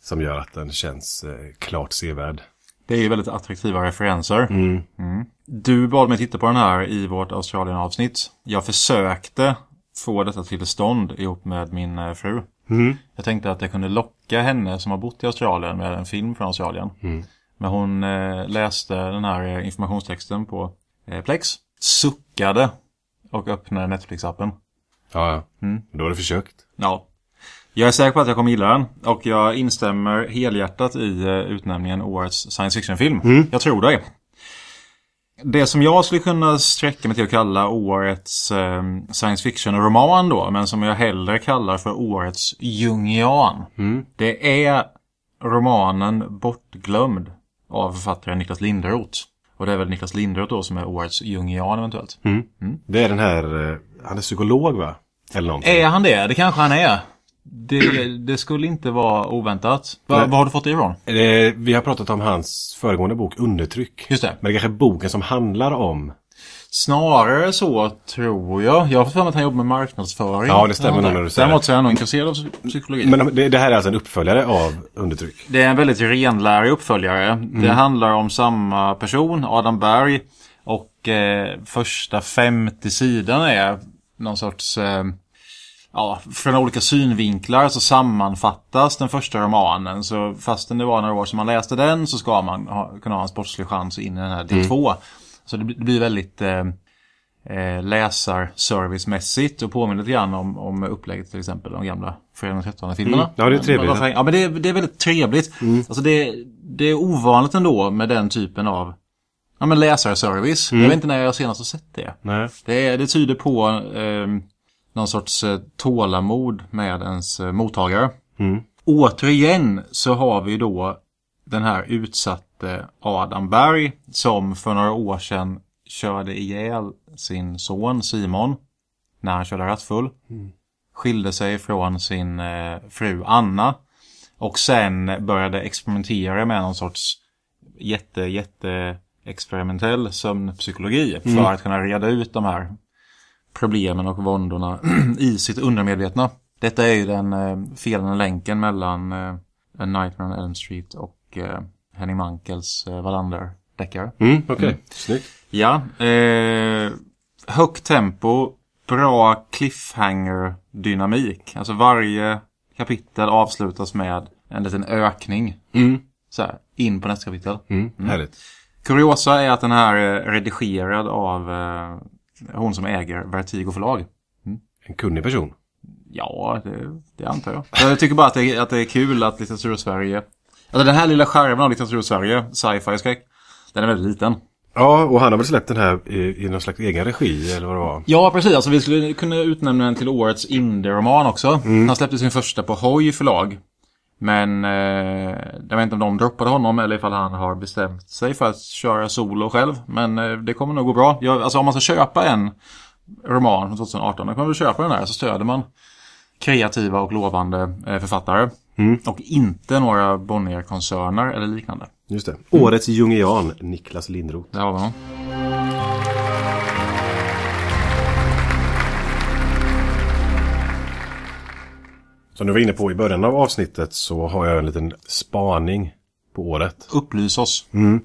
som gör att den känns eh, klart sevärd. Det är ju väldigt attraktiva referenser. Mm. Mm. Du bad mig titta på den här i vårt Australien-avsnitt. Jag försökte få detta till stånd ihop med min eh, fru. Mm. Jag tänkte att jag kunde locka henne som har bott i Australien med en film från Australien. Mm. Men hon eh, läste den här eh, informationstexten på eh, Plex. Suckade och öppnade Netflix-appen. Ja, ja. Mm. Då har du försökt. Ja. Jag är säker på att jag kommer gilla den. Och jag instämmer helhjärtat i utnämningen Årets science fiction-film. Mm. Jag tror dig. Det som jag skulle kunna sträcka mig till att kalla årets eh, science fiction-roman då, men som jag hellre kallar för årets Jungian. Mm. Det är romanen Bortglömd av författaren Niklas Linderoth. Och det är väl Niklas Linderoth då som är årets jungian eventuellt. Mm. Mm. Det är den här, eh, han är psykolog va? Eller någonting. Är han det? Det kanske han är. Det, det skulle inte vara oväntat. Va, vad har du fått det ifrån? Eh, vi har pratat om hans föregående bok Undertryck. Just det. Men det är kanske är boken som handlar om Snarare så, tror jag. Jag har fått för mig att han jobbar med marknadsföring. Ja, det stämmer nog när du säger Däremot så är han nog intresserad av psykologi. Men det, det, här är alltså en uppföljare av Undertryck? Det är en väldigt renlärig uppföljare. Mm. Det handlar om samma person, Adam Berg. Och eh, första 50 sidan är någon sorts... Eh, ja, från olika synvinklar så sammanfattas den första romanen. Så fastän det var några år som man läste den så ska man ha, kunna ha en sportslig chans in i den här D2. Mm. Så det blir väldigt eh, eh, läsarservicemässigt och påminner lite grann om, om upplägget till exempel de gamla Fredagen den 13 filmerna. Mm. Ja, det är trevligt. Men, ja, men det, är, det är väldigt trevligt. Mm. Alltså det, det är ovanligt ändå med den typen av ja, men läsarservice. Mm. Jag vet inte när jag senast har sett det. Nej. Det, det tyder på eh, någon sorts eh, tålamod med ens eh, mottagare. Mm. Återigen så har vi då den här utsatta hette Adam Berg som för några år sedan körde ihjäl sin son Simon när han körde rattfull. Mm. Skilde sig från sin eh, fru Anna och sen började experimentera med någon sorts jätte, jätte experimentell sömnpsykologi för mm. att kunna reda ut de här problemen och våndorna i sitt undermedvetna. Detta är ju den eh, felande länken mellan eh, A Nightmare on Elm Street och eh, Henning Mankels eh, Wallander-deckare. Mm, mm. Okej, okay. mm. snyggt. Ja, eh, högt tempo, bra cliffhanger-dynamik. Alltså varje kapitel avslutas med en liten ökning. Mm. Så här, in på nästa kapitel. Mm, mm. Härligt. Kuriosa är att den här är eh, redigerad av eh, hon som äger Vertigo förlag. Mm. En kunnig person. Ja, det, det antar jag. jag tycker bara att det, att det är kul att Litteratur-Sverige Alltså den här lilla skärmen av litteratur-Sverige, liksom sci-fi-skräck, den är väldigt liten. Ja, och han har väl släppt den här i, i någon slags egen regi eller vad det var? Ja, precis. Alltså, vi skulle kunna utnämna den till årets indie-roman också. Mm. Han släppte sin första på Hoj förlag. Men eh, jag vet inte om de droppade honom eller ifall han har bestämt sig för att köra solo själv. Men eh, det kommer nog gå bra. Jag, alltså om man ska köpa en roman från 2018, då kan man väl köpa den här så stöder man kreativa och lovande eh, författare. Mm. Och inte några Bonnier-koncerner eller liknande. Just det. Årets mm. Jungian, Niklas Lindroth. Där har vi honom. Som du var inne på i början av avsnittet så har jag en liten spaning på året. Upplys oss. Mm.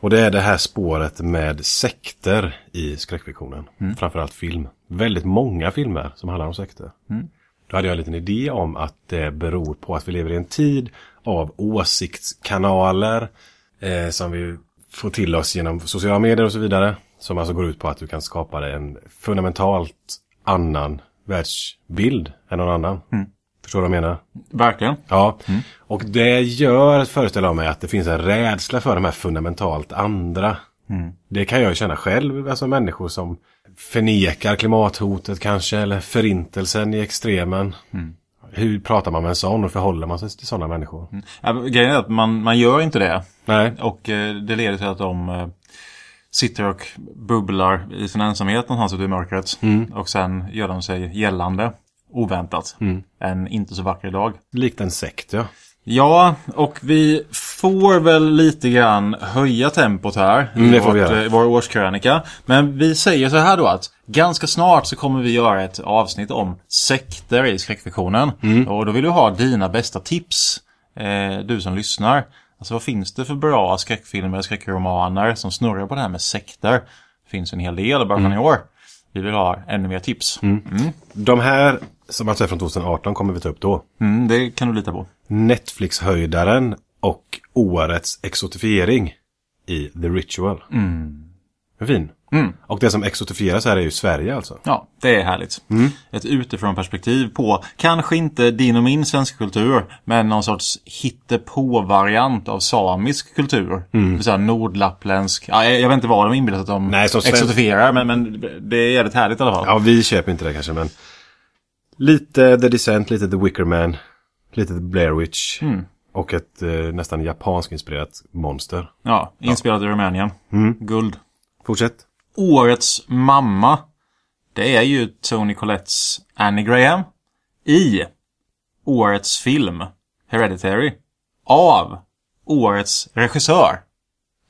Och det är det här spåret med sekter i skräckfiktionen. Mm. Framförallt film. Väldigt många filmer som handlar om sekter. Mm. Då hade jag en liten idé om att det beror på att vi lever i en tid av åsiktskanaler eh, som vi får till oss genom sociala medier och så vidare. Som alltså går ut på att du kan skapa dig en fundamentalt annan världsbild än någon annan. Mm. Förstår du vad jag menar? Verkligen. Ja. Mm. Och det gör, föreställer jag mig, att det finns en rädsla för de här fundamentalt andra. Mm. Det kan jag känna själv, alltså människor som förnekar klimathotet kanske eller förintelsen i extremen. Mm. Hur pratar man med en sån och förhåller man sig till sådana människor? Mm. grejen är att man, man gör inte det. Nej. Och eh, det leder till att de eh, sitter och bubblar i sin ensamhet någonstans ute i mörkret. Mm. Och sen gör de sig gällande oväntat. Mm. En inte så vacker dag. Likt en sekt ja. Ja, och vi får väl lite grann höja tempot här mm, det får vi göra. Eh, vår årskrönika. Men vi säger så här då att ganska snart så kommer vi göra ett avsnitt om sekter i skräckfiktionen. Mm. Och då vill vi ha dina bästa tips, eh, du som lyssnar. Alltså vad finns det för bra skräckfilmer, skräckromaner som snurrar på det här med sekter? Det finns en hel del bara mm. i år. Vi vill ha ännu mer tips. Mm. mm. De här som alltså är från 2018 kommer vi ta upp då. Mm, det kan du lita på. Netflix-höjdaren och årets exotifiering i The Ritual. Mm. Fin. Mm. Och det som exotifieras här är ju Sverige alltså. Ja, det är härligt. Mm. Ett utifrån perspektiv på, kanske inte din och min svenska kultur, men någon sorts hittepå-variant av samisk kultur. Mm. Så här nordlappländsk, ja, jag vet inte vad de inbillar sig att de Nej, exotifierar, men, men, det är jävligt härligt i alla fall. Ja, vi köper inte det kanske, men Lite The Descent, lite The Wicker Man, lite The Blair Witch. Mm. Och ett eh, nästan japansk-inspirerat monster. Ja, inspelad ja. i Rumänien. Mm. Guld. Fortsätt. Årets mamma. Det är ju Tony Collettes Annie Graham. I årets film Hereditary. Av årets regissör.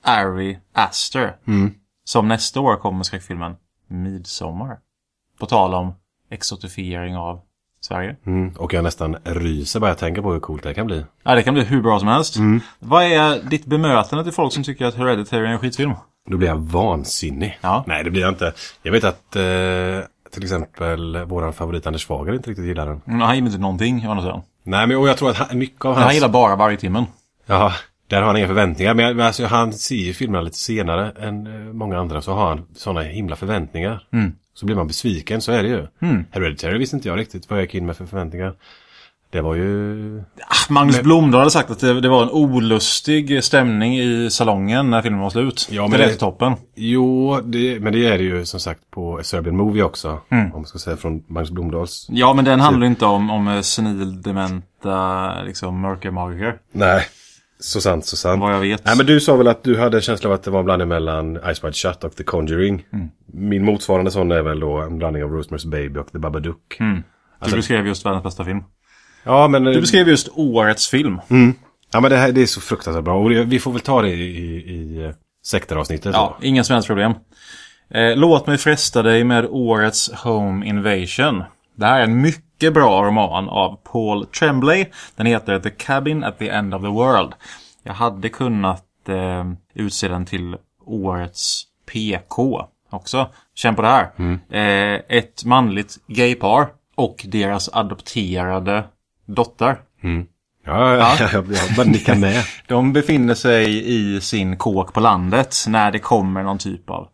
Ari Aster. Mm. Som nästa år kommer med skräckfilmen Midsommar. På tal om exotifiering av Sverige. Mm, och jag nästan ryser bara jag tänker på hur coolt det kan bli. Ja, det kan bli hur bra som helst. Mm. Vad är ditt bemötande till folk som tycker att Hereditary är en skitfilm? Då blir jag vansinnig. Ja. Nej, det blir jag inte. Jag vet att eh, till exempel våran favorit Anders Fager inte riktigt gillar den. Mm, han gillar inte någonting, jag säga. Nej, men och jag tror att han, mycket av hans... han gillar bara varje timmen. Ja, där har han inga förväntningar. Men alltså, han ser ju filmerna lite senare än eh, många andra. Så har han sådana himla förväntningar. Mm. Så blir man besviken, så är det ju. Mm. Hereditary visste inte jag riktigt vad jag gick in med för förväntningar. Det var ju... Ah, Magnus Blomdahl hade sagt att det, det, var en olustig stämning i salongen när filmen var slut. Ja, men det lät till toppen. Jo, det, men det är det ju som sagt på Serbian Movie också. Mm. Om man ska säga från Magnus Blomdahls... Ja, men den handlar inte om, om eh, senildementa liksom, mörkermagiker. Nej. Så sant, så sant. Vad jag vet. Nej, men du sa väl att du hade en känsla av att det var en blandning mellan Ice Wide Shut och The Conjuring. Mm. Min motsvarande sån är väl då en blandning av Rosemary's Baby och The Babadook. Mm. Du alltså- beskrev just världens bästa film. Ja, men... Eh, du beskrev just årets film. Mm. Ja, men det här det är så fruktansvärt bra. Och vi får väl ta det i, i, i eh, sektoravsnittet. Ja, inga svenska problem. Eh, låt mig fresta dig med årets Home Invasion. Det här är en mycket bra roman av Paul Tremblay. Den heter The Cabin at the End of the World. Jag hade kunnat eh, utse den till årets PK också. Känn på det här. Mm. Eh, ett manligt gaypar och deras adopterade dotter. Mm. Ja, ja, ja. jag, jag bara nickar med. De befinner sig i sin kåk på landet när det kommer någon typ av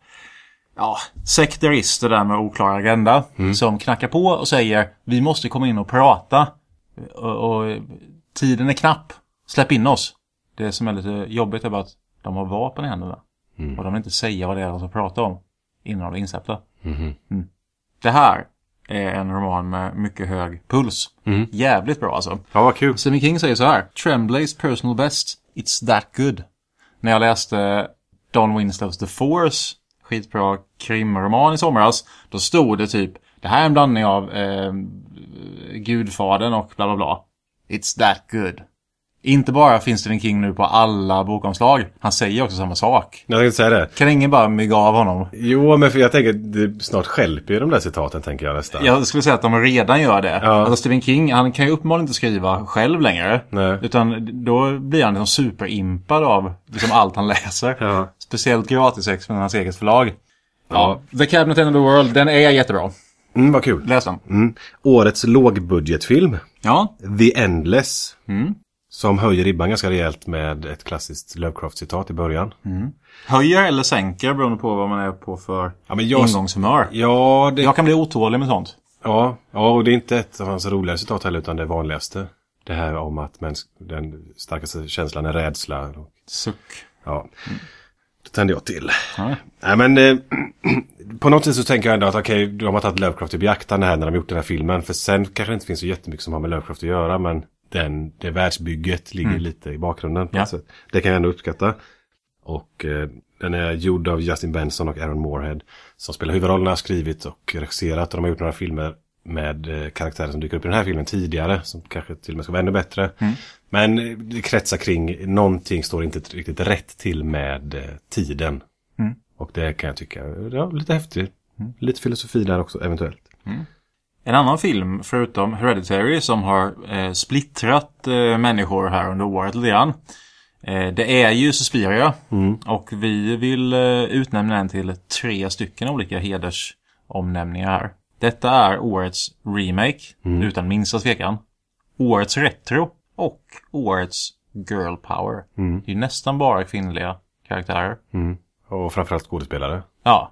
ja, sekterister där med oklar agenda mm. som knackar på och säger vi måste komma in och prata. Och, och, tiden är knapp. Släpp in oss. Det som är lite jobbigt är bara att de har vapen i händerna. Mm. Och de vill inte säga vad det är de ska prata om innan de är insläppta. Mm-hmm. Mm. Det här är en roman med mycket hög puls. Mm. Jävligt bra alltså. Ja, vad kul. Stephen King säger så här. Tremblays personal best, it's that good. När jag läste Don Winslows The Force skitbra krimroman i somras. Då stod det typ, det här är en blandning av eh, Gudfadern och bla bla bla. It's that good. Inte bara finns Stephen King nu på alla bokomslag, han säger också samma sak. Jag tänkte säga det. Kan ingen bara mygga av honom? Jo, men för jag tänker det snart skälper ju de där citaten, tänker jag nästan. Jag skulle säga att de redan gör det. Ja. Alltså Stephen King, han kan ju uppenbarligen inte skriva själv längre. Nej. Utan då blir han liksom superimpad av liksom allt han läser. Ja speciellt gratis ex från hans eget förlag. Ja. The Cabinet of the World, den är jättebra. Mm, vad kul. Läs den. Mm. Årets lågbudgetfilm. Ja. The Endless. Mm. Som höjer ribban ganska rejält med ett klassiskt Lovecraft-citat i början. Mm. Höjer eller sänker beroende på vad man är på för ja, men jag, ingångshumör. Ja, det... Jag kan bli otålig med sånt. Ja, ja, och det är inte ett av hans roligare citat heller utan det vanligaste. Det här om att den starkaste känslan är rädsla. Suck. Ja. Mm tände jag till. Mm. Nej men eh, på något sätt så tänker jag ändå att okej, okay, de har tagit Lovecraft i beaktande här när de gjort den här filmen. För sen kanske det inte finns så jättemycket som har med Lovecraft att göra men den, det världsbygget ligger mm. lite i bakgrunden. Ja. Alltså, det kan jag ändå uppskatta. Och eh, den är gjord av Justin Benson och Aaron Moorhead som spelar huvudrollerna, skrivit och regisserat. Och de har gjort några filmer med eh, karaktärer som dyker upp i den här filmen tidigare. Som kanske till och med ska vara ännu bättre. Mm. Men eh, det kretsar kring, någonting står inte riktigt rätt till med eh, tiden. Mm. Och det kan jag tycka, ja, lite häftigt. Mm. Lite filosofi där också eventuellt. Mm. En annan film, förutom Hereditary, som har eh, splittrat eh, människor här under året lite grann. Eh, det är ju Suspiria. Mm. Och vi vill eh, utnämna den till tre stycken olika hedersomnämningar här. Detta är årets remake, mm. utan minsta tvekan. Årets retro och årets girl power. Mm. Det är nästan bara kvinnliga karaktärer. Mm. Och framförallt skådespelare. Ja.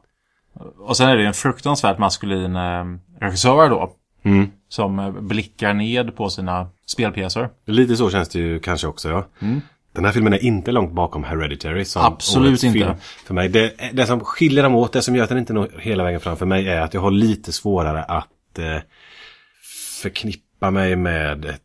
Och sen är det en fruktansvärt maskulin eh, regissör då. Mm. Som eh, blickar ned på sina spelpjäser. Lite så känns det ju kanske också ja. Mm. Den här filmen är inte långt bakom Hereditary som Absolut inte. Film för mig. Det, det som skiljer dem åt, det som gör att den inte når hela vägen fram för mig är att jag har lite svårare att eh, förknippa mig med ett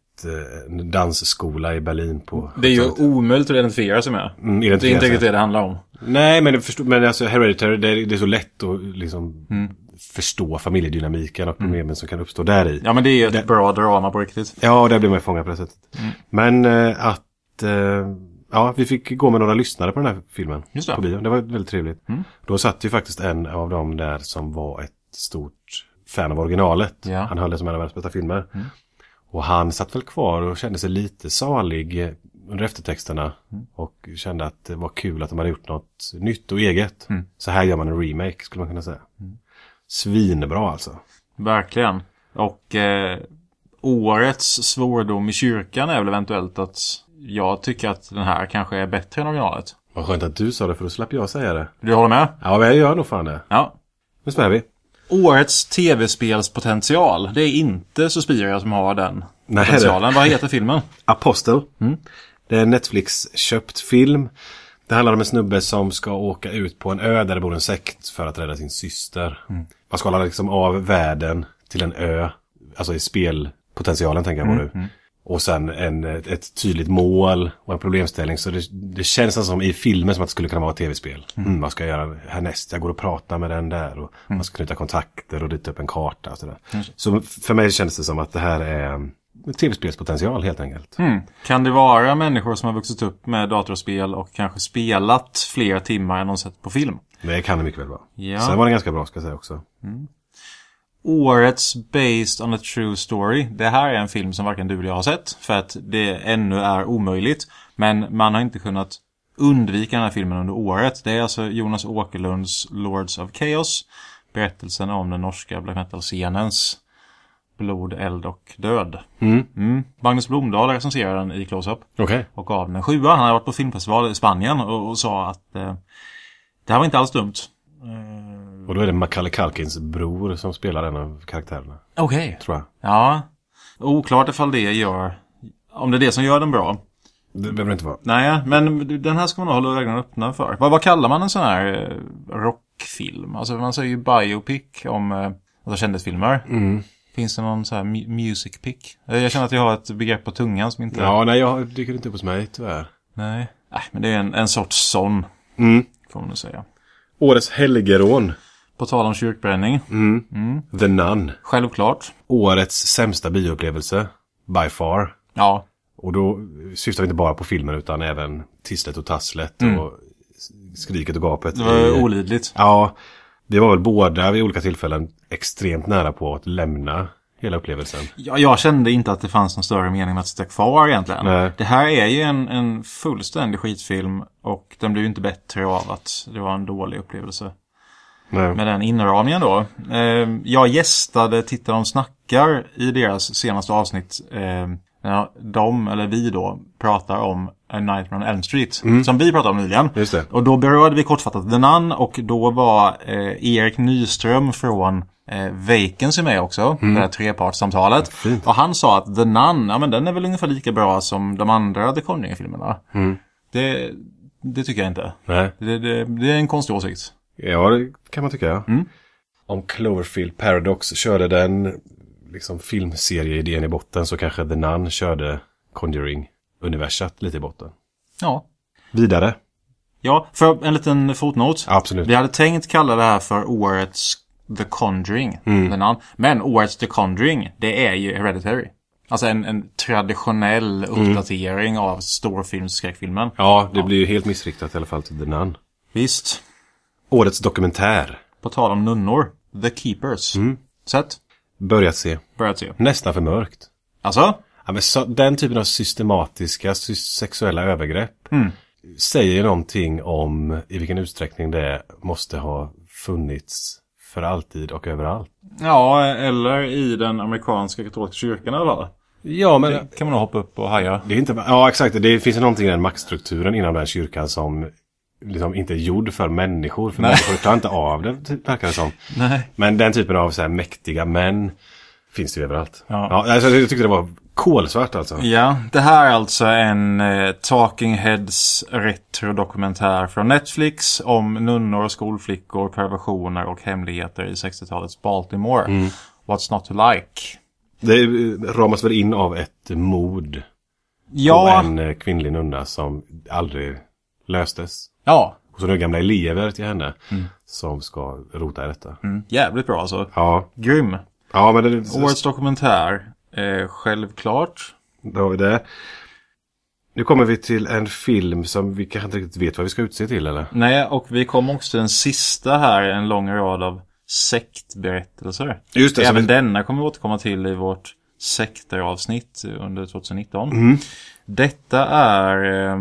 en eh, dansskola i Berlin på... Det är ju omöjligt att identifiera sig med. Mm, identifiera det är inte riktigt det det handlar om. Nej, men, förstår, men alltså Hereditary, det är, det är så lätt att liksom mm. förstå familjedynamiken och mm. problemen mm. som kan uppstå där i. Ja, men det är ju ett det... bra drama på riktigt. Ja, där blir man ju fångad på det sättet. Mm. Men eh, att Eh, ja, vi fick gå med några lyssnare på den här filmen. Just det. På bio. det var väldigt trevligt. Mm. Då satt ju faktiskt en av dem där som var ett stort fan av originalet. Ja. Han höll det som en av världens bästa filmer. Mm. Och han satt väl kvar och kände sig lite salig under eftertexterna. Mm. Och kände att det var kul att de hade gjort något nytt och eget. Mm. Så här gör man en remake skulle man kunna säga. Mm. Svinbra alltså. Verkligen. Och eh, årets svordom i kyrkan är väl eventuellt att jag tycker att den här kanske är bättre än originalet. Vad skönt att du sa det för då slapp jag säga det. Du håller med? Ja, men jag gör nog fan det. Ja. Nu spär vi. Årets tv-spelspotential. Det är inte Suspiria som har den Nej, potentialen. Vad heter filmen? Apostel. Mm. Det är en Netflix-köpt film. Det handlar om en snubbe som ska åka ut på en ö där det bor en sekt för att rädda sin syster. Mm. Man skalar liksom av världen till en ö. Alltså i spelpotentialen tänker jag på mm, nu. Mm. Och sen en, ett, ett, tydligt mål och en problemställning. Så det, det känns som i filmen som att det skulle kunna vara ett tv-spel. Mm. Mm, vad ska jag göra härnäst? Jag går och pratar med den där. Och mm. Man ska knyta kontakter och rita upp en karta. Och sådär. Så för mig känns det som att det här är tv-spelspotential helt enkelt. Mm. Kan det vara människor som har vuxit upp med datorspel och kanske spelat fler timmar än de sett på film? Det kan det mycket väl vara. Ja. Sen var det ganska bra ska jag säga också. Mm. Årets Based on a True Story. Det här är en film som varken du eller jag har sett. För att det ännu är omöjligt. Men man har inte kunnat undvika den här filmen under året. Det är alltså Jonas Åkerlunds Lords of Chaos. Berättelsen om den norska black metal-scenens blod, eld och död. Mm. Mm. Magnus Blomdahl recenserade den i Close-Up. Okay. Och gav den en sjua. Han hade varit på filmfestival i Spanien och, och sa att eh, det här var inte alls dumt. Eh, och då är det Macaulay Kalkins bror som spelar en av karaktärerna. Okej. Okay. Tror jag. Ja. Oklart ifall det gör... Om det är det som gör den bra. Det behöver det inte vara. Nej, men den här ska man nog hålla ögonen öppna för. Vad, vad kallar man en sån här eh, rockfilm? Alltså man säger ju biopic om eh, alltså kändisfilmer. Mm. Finns det någon sån här music pick? Eh, jag känner att jag har ett begrepp på tungan som inte... Ja, nej, jag dyker inte upp hos mig tyvärr. Nej, äh, men det är en, en sorts sån. Mm. Får man nog säga. Årets helgerån. På tal om kyrkbränning. Mm. Mm. The Nun. Självklart. Årets sämsta bioupplevelse. By far. Ja. Och då syftar vi inte bara på filmen utan även tisslet och tasslet mm. och skriket och gapet. Det var i... olidligt. Ja. Vi var väl båda vid olika tillfällen extremt nära på att lämna hela upplevelsen. Jag, jag kände inte att det fanns någon större mening med att sitta kvar egentligen. Nej. Det här är ju en, en fullständig skitfilm och den blev ju inte bättre av att det var en dålig upplevelse. Nej. med den inramningen då. Eh, jag gästade Titta de snackar i deras senaste avsnitt. Eh, de, eller vi då, pratar om A Nightmare on Elm Street. Mm. Som vi pratade om nyligen. Och då berörde vi kortfattat The Nun och då var eh, Erik Nyström från eh, Vacancy med också. Mm. Det här trepartssamtalet. Fint. Och han sa att The Nun, ja men den är väl ungefär lika bra som de andra The Conjuring-filmerna. Mm. Det, det, tycker jag inte. Det, det, det är en konstig åsikt. Ja, det kan man tycka. Mm. Om Cloverfield Paradox körde den liksom, filmserieidén i botten så kanske The Nun körde Conjuring-universat lite i botten. Ja. Vidare. Ja, för en liten fotnot. Absolut. Vi hade tänkt kalla det här för årets The Conjuring. Mm. The Nun. Men årets The Conjuring, det är ju Hereditary. Alltså en, en traditionell mm. uppdatering mm. av storfilmsskräckfilmen. Ja, det ja. blir ju helt missriktat i alla fall till The Nun. Visst. Årets dokumentär. På tal om nunnor. The Keepers. Mm. Sett? Börjat se. Börjat se. Nästan för mörkt. Alltså? Ja, men så, den typen av systematiska sexuella övergrepp mm. säger någonting om i vilken utsträckning det måste ha funnits för alltid och överallt. Ja, eller i den amerikanska katolska kyrkan eller? Ja, men... Det kan man hoppa upp och haja. Det är inte, ja, exakt. Det finns ju någonting i den maktstrukturen inom den kyrkan som liksom inte gjord för människor. För Nej. människor klarar inte av det, typ, verkar det som. Nej. Men den typen av så här mäktiga män finns det ju överallt. Ja. Ja, alltså, jag tyckte det var kolsvart alltså. Ja, det här är alltså en eh, Talking Heads retrodokumentär från Netflix om nunnor, skolflickor, perversioner och hemligheter i 60-talets Baltimore. Mm. What's not to like? Det ramas väl in av ett mord. Ja. På en eh, kvinnlig nunna som aldrig löstes. Ja. Och så några gamla elever till henne mm. som ska rota i detta. Mm. Jävligt bra alltså. Ja. Grym. Ja, men det... Årets dokumentär. Eh, självklart. Då har vi det. Nu kommer vi till en film som vi kanske inte riktigt vet vad vi ska utse till eller? Nej, och vi kommer också till den sista här, en lång rad av sektberättelser. Just det, Även vi... denna kommer vi återkomma till i vårt sekteravsnitt under 2019. Mm. Detta är eh,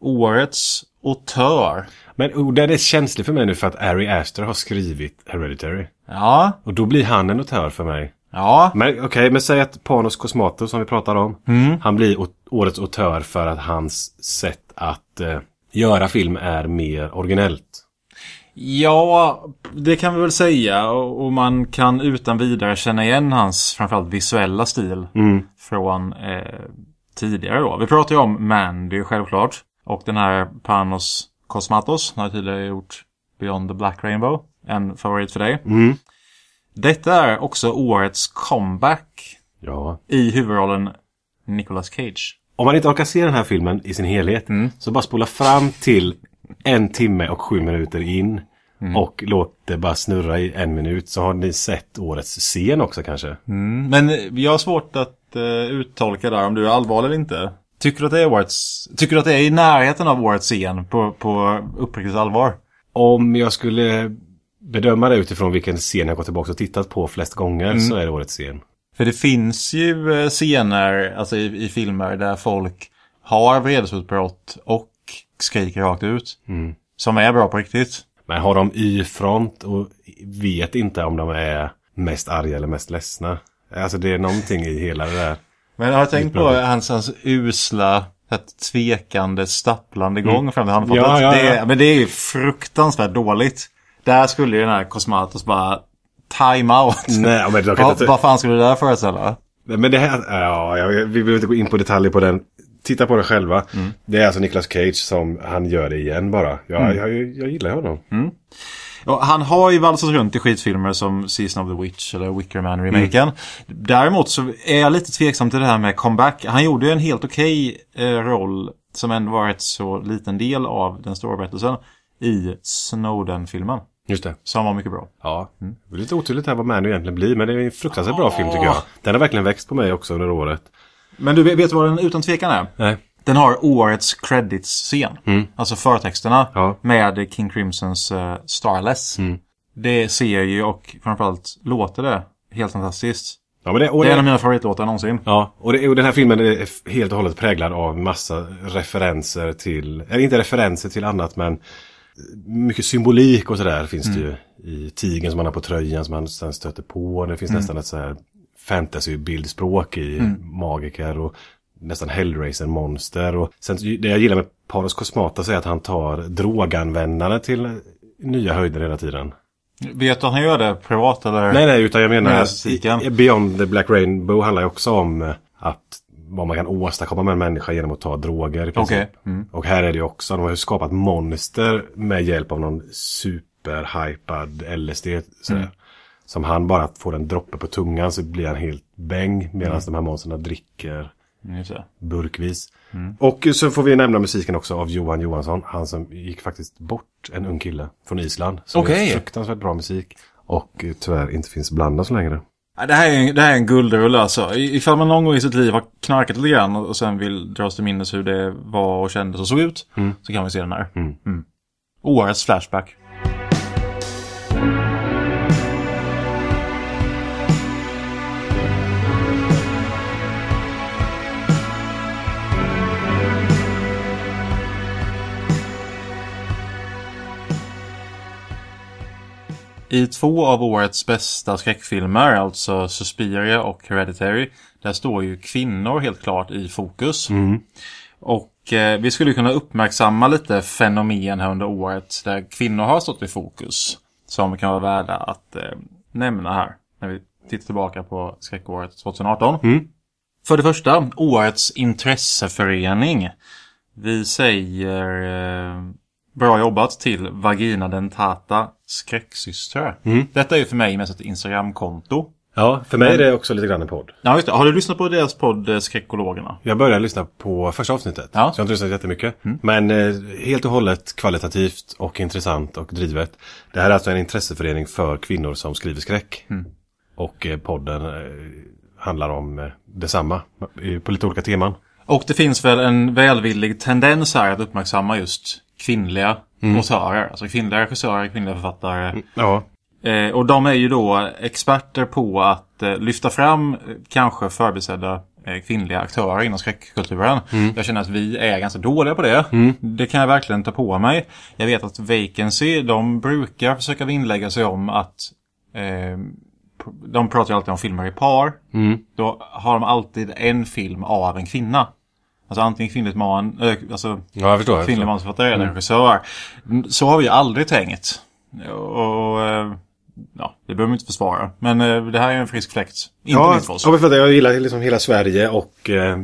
årets autör. Men oh, det är känsligt för mig nu för att Ari Aster har skrivit Hereditary. Ja. Och då blir han en autör för mig. Ja. Men okej, okay, men säg att Panos Cosmatos som vi pratar om. Mm. Han blir årets autör för att hans sätt att eh, göra film är mer originellt. Ja, det kan vi väl säga. Och man kan utan vidare känna igen hans framförallt visuella stil. Mm. Från eh, tidigare då. Vi pratar ju om Mandy självklart. Och den här Panos Cosmatos, han har tidigare gjort Beyond the Black Rainbow, en favorit för dig. Mm. Detta är också årets comeback ja. i huvudrollen Nicolas Cage. Om man inte orkar se den här filmen i sin helhet mm. så bara spola fram till en timme och sju minuter in. Mm. Och låt det bara snurra i en minut så har ni sett årets scen också kanske. Mm. Men jag har svårt att uh, uttolka där om du är allvarlig eller inte. Tycker du att det är, Warts, tycker du att det är i närheten av Warts igen på, på uppriktigt allvar? Om jag skulle bedöma det utifrån vilken scen jag gått tillbaka och tittat på flest gånger mm. så är det Årets scen. För det finns ju eh, scener alltså i, i filmer där folk har vredesutbrott och skriker rakt ut. Mm. Som är bra på riktigt. Men har de Y-front och vet inte om de är mest arga eller mest ledsna? Alltså det är någonting i hela det där. Men jag har tänkt på hans, hans usla tvekande, stapplande gång mm. fram till handfatet. Ja, ja, ja. Det, men det är ju fruktansvärt dåligt. Där skulle ju den här Cosmatos bara time-out. Nej, men ja, inte... Vad fan skulle det där föreställa? Men det här, ja, vi behöver inte gå in på detaljer på den. Titta på det själva. Mm. Det är alltså Nicolas Cage som han gör det igen bara. Jag, mm. jag, jag, jag gillar honom. Mm. Ja, han har ju valsat runt i skitfilmer som Season of the Witch eller Wicker Man remaken. Mm. Däremot så är jag lite tveksam till det här med comeback. Han gjorde ju en helt okej okay, eh, roll som ändå var ett så liten del av den stora berättelsen i Snowden-filmen. Just det. Som var mycket bra. Ja. Mm. Det är lite otydligt här vad Manu egentligen blir, men det är en fruktansvärt oh. bra film tycker jag. Den har verkligen växt på mig också under året. Men du, vet vad den utan tvekan är? Nej. Den har årets credits-scen. Mm. Alltså förtexterna ja. med King Crimsons uh, Starless. Mm. Det ser ju och framförallt låter det helt fantastiskt. Ja, det, det, är det, en av mina favoritlåtar någonsin. Ja, och, det, och, den här filmen är helt och hållet präglad av massa referenser till, eller inte referenser till annat men mycket symbolik och sådär finns mm. det ju. I tigen som man har på tröjan som man sen stöter på. Det finns mm. nästan ett så här fantasybildspråk i mm. magiker och nästan Hellraiser-monster. Och sen, det jag gillar med Paros Cosmatos är att han tar droganvändare till nya höjder hela tiden. Vet du att han gör det privat eller? Nej, nej, utan jag menar Beyond the Black Rainbow handlar ju också om eh, att vad man kan åstadkomma med en människa genom att ta droger Okay. Mm. Och här är det ju också, de har ju skapat monster med hjälp av någon superhypad LSD. Sådär. Mm. Som han bara får en droppe på tungan så blir han helt bäng medan mm. de här monstren dricker Mm, Burkvis. Mm. Och så får vi nämna musiken också av Johan Johansson. Han som gick faktiskt bort, en ung kille från Island. Som okay. gör fruktansvärt bra musik. Och eh, tyvärr inte finns bland oss längre. Det här, är, det här är en guldrulle alltså. Ifall man någon gång i sitt liv har knarkat lite grann och sen vill dra sig till minnes hur det var och kändes och såg ut. Mm. Så kan vi se den här. Mm. mm. ORS Flashback. I två av årets bästa skräckfilmer, alltså Suspiria och Hereditary, där står ju kvinnor helt klart i fokus. Mm. Och eh, vi skulle kunna uppmärksamma lite fenomen här under året där kvinnor har stått i fokus. Som kan vara värda att eh, nämna här när vi tittar tillbaka på skräckåret 2018. Mm. För det första, årets intresseförening. Vi säger eh, Bra jobbat till Vagina Dentata Skräcksystrar. Mm. Detta är ju för mig mest ett Instagramkonto. Ja, för mig är det också lite grann en podd. Ja, just det. Har du lyssnat på deras podd eh, Skräckologerna? Jag började lyssna på första avsnittet. Ja. Så jag har inte lyssnat jättemycket. Mm. Men eh, helt och hållet kvalitativt och intressant och drivet. Det här är alltså en intresseförening för kvinnor som skriver skräck. Mm. Och eh, podden eh, handlar om eh, detsamma på lite olika teman. Och det finns väl en välvillig tendens här att uppmärksamma just kvinnliga mm. motörer. Alltså kvinnliga regissörer, kvinnliga författare. Mm, ja. Eh, och de är ju då experter på att eh, lyfta fram eh, kanske förbisedda eh, kvinnliga aktörer inom skräckkulturen. Mm. Jag känner att vi är ganska dåliga på det. Mm. Det kan jag verkligen ta på mig. Jag vet att Vacancy, de brukar försöka vinnlägga sig om att eh, de pratar ju alltid om filmer i par. Mm. Då har de alltid en film av en kvinna. Alltså antingen kvinnligt man, eh, alltså ja, jag förstår, kvinnlig manusförfattare eller mm. regissör. Mm, så har vi aldrig tänkt. Och, eh, ja, det behöver man inte försvara. Men eh, det här är en frisk fläkt. Inte ja, för oss. jag gillar liksom hela Sverige och eh,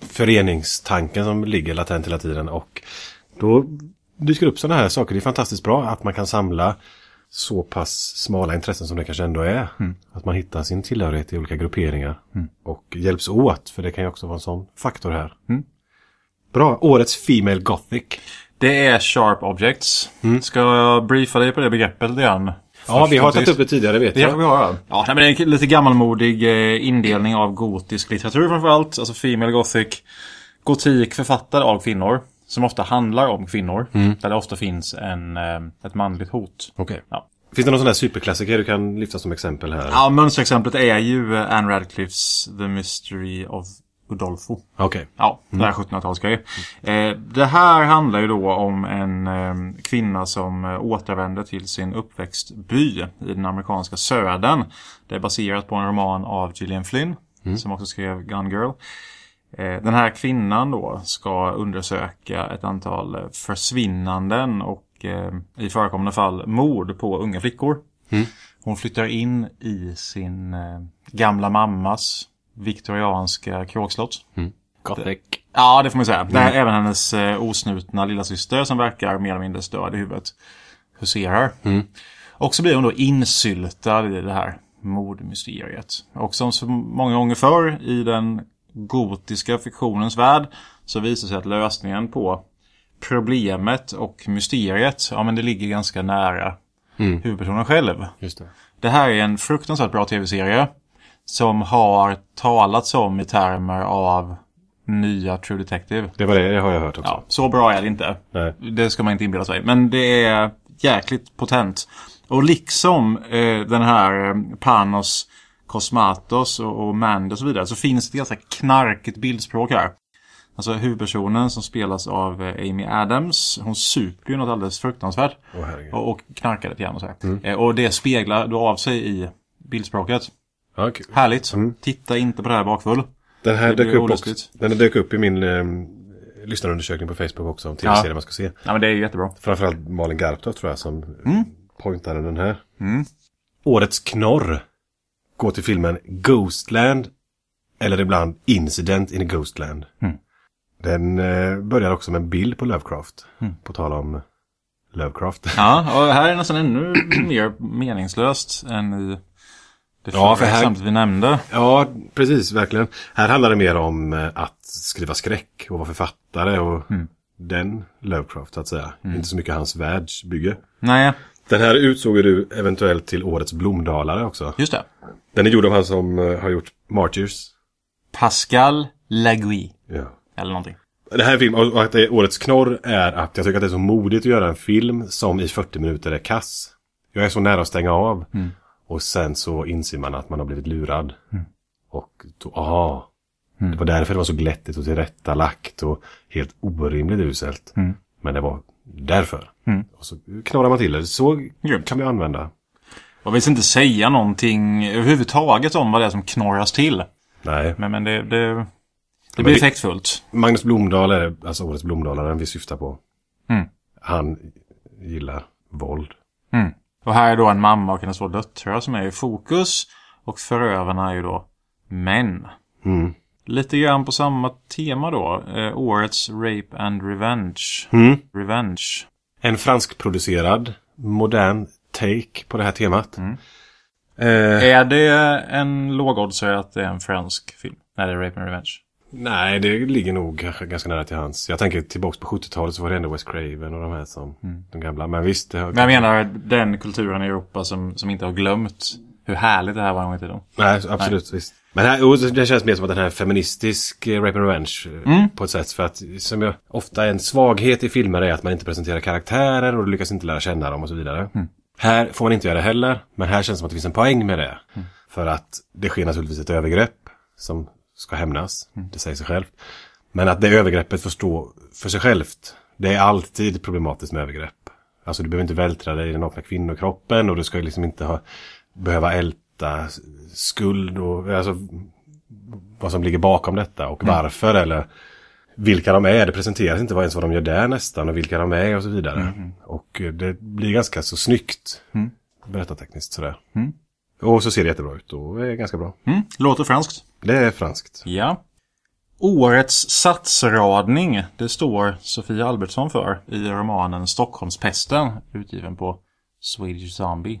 föreningstanken som ligger latent hela tiden. Och då dyker upp sådana här saker. Det är fantastiskt bra att man kan samla så pass smala intressen som det kanske ändå är. Mm. Att man hittar sin tillhörighet i olika grupperingar mm. och hjälps åt, för det kan ju också vara en sån faktor här. Mm. Bra, årets Female Gothic. Det är Sharp Objects. Mm. Ska jag briefa dig på det begreppet lite grann? Ja, vi har tagit upp det tidigare vet det, jag. Vi har, ja. ja, men det är en lite gammalmodig eh, indelning av gotisk litteratur framförallt. Alltså Female Gothic. Gotik författad av kvinnor som ofta handlar om kvinnor. Mm. Där det ofta finns en, eh, ett manligt hot. Okay. Ja. Finns det någon sån där superklassiker du kan lyfta som exempel här? Ja, mönsterexemplet är ju eh, Anne Radcliffes The Mystery of Udolfo. Okej. Okay. Ja, mm. det här mm. 1700 talsgrejen Eh, det här handlar ju då om en eh, kvinna som återvänder till sin uppväxtby i den amerikanska södern. Det är baserat på en roman av Gillian Flynn, mm. som också skrev Gun Girl. Eh, den här kvinnan då ska undersöka ett antal försvinnanden och eh, i förekommande fall mord på unga flickor. Mm. Hon flyttar in i sin eh, gamla mammas viktorianska kråkslott. Mm. Gothic. Ja, det får man säga. Mm. även hennes osnutna lilla syster som verkar mer eller mindre störd i huvudet huserar. Mm. Och så blir hon då insyltad i det här mordmysteriet. Och som så många gånger förr i den gotiska fiktionens värld så visar sig att lösningen på problemet och mysteriet, ja men det ligger ganska nära mm. huvudpersonen själv. Det. det. här är en fruktansvärt bra tv-serie som har talats om i termer av nya True Detective. Det var det, det har jag hört också. Ja, så bra är det inte. Nej. Det ska man inte inbilla sig. Men det är jäkligt potent. Och liksom eh, den här eh, Panos Cosmatos och, och Mand och så vidare så finns det ett ganska knarkigt bildspråk här. Alltså huvudpersonen som spelas av eh, Amy Adams, hon super ju något alldeles fruktansvärt. Oh, och, och knarkar lite grann och så mm. eh, Och det speglar då av sig i bildspråket. Okay. Härligt. Mm. Titta inte på det här bakfull. Den här dök upp, också, den dök upp i min eh, lyssnarundersökning på Facebook också om tv-serier ja. man ska se. Ja, men det är jättebra. Framförallt Malin Garptoft tror jag som mm. pointade den här. Mm. Årets knorr gå till filmen Ghostland eller ibland Incident in a Ghostland. Mm. Den eh, börjar också med en bild på Lovecraft. Mm. På tal om Lovecraft. Ja, och här är det nästan ännu mer meningslöst än i det ja, för här, vi nämnde. Ja, precis, verkligen. Här handlar det mer om eh, att skriva skräck och vara författare och mm. den Lovecraft, så att säga. Mm. Inte så mycket hans världsbygge. Nej, den här utsåg du eventuellt till årets blomdalare också. Just det. Den är gjord av han som eh, har gjort Martyrs. Pascal Lagui. Ja. Eller någonting. Det här är film, och att det är årets knorr är att jag tycker att det är så modigt att göra en film som i 40 minuter är kass. Jag är så nära att stänga av. Mm. Och sen så inser man att man har blivit lurad. Mm. Och då, aha. Mm. Det var därför det var så glättigt och tillrättalagt och helt orimligt uselt. Mm. Men det var därför. Mm. Och så knorrar man till det. Så Grymt. kan vi använda. Man vill inte säga någonting överhuvudtaget om vad det är som knorras till. Nej. Men, men det, det, det men blir effektfullt. Magnus Blomdahl är alltså årets Blomdalaren vi syftar på. Mm. Han gillar våld. Mm. Och här är då en mamma och hennes två döttrar som är i fokus. Och förövarna är ju då män. Mm. Lite grann på samma tema då. Eh, årets Rape and Revenge. Mm. Revenge. En franskproducerad modern take på det här temat. Mm. Eh, är det en lågoddsare att det är en fransk film? När det är Rape and Revenge? Nej, det ligger nog ganska nära till hans. Jag tänker tillbaks på 70-talet så var det ändå West Craven och de här som mm. de gamla. Men visst. Det har... Men jag menar den kulturen i Europa som, som inte har glömt hur härligt det här var en gång i tiden. Nej, absolut. Nej. Visst. Men här, det känns mer som att den här är feministisk eh, Rape and Revenge eh, mm. på ett sätt. För att som jag, ofta en svaghet i filmer är att man inte presenterar karaktärer och lyckas inte lära känna dem och så vidare. Mm. Här får man inte göra det heller, men här känns det som att det finns en poäng med det. Mm. För att det sker naturligtvis ett övergrepp som ska hämnas, mm. det säger sig självt. Men att det övergreppet får stå för sig självt, det är alltid problematiskt med övergrepp. Alltså du behöver inte vältra dig i den nakna kvinnokroppen och du ska liksom inte ha behöva älta skuld och alltså, vad som ligger bakom detta och mm. varför eller vilka de är. Det presenteras inte ens vad de gör där nästan och vilka de är och så vidare. Mm. mm. Och eh, det blir ganska så snyggt mm. berättartekniskt sådär. Mm. Och så ser det jättebra ut och är ganska bra. Mm. Låter franskt. Det är franskt. Ja. Årets satsradning, det står Sofia Albertsson för i romanen Stockholmspesten, utgiven på Swedish Zombie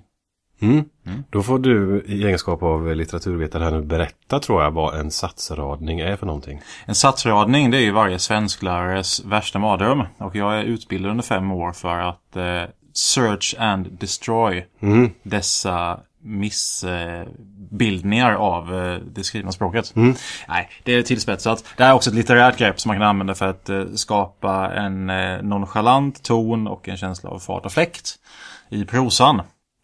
Mm. Mm. Då får du i egenskap av litteraturvetare här nu berätta tror jag vad en satsradning är för någonting. En satsradning det är ju varje svensklärares värsta mardröm. Och jag är utbildad under fem år för att eh, search and destroy mm. dessa missbildningar av eh, det skrivna språket. Mm. Nej, det är tillspetsat. Det här är också ett litterärt grepp som man kan använda för att eh, skapa en eh, nonchalant ton och en känsla av fart och fläkt i prosan.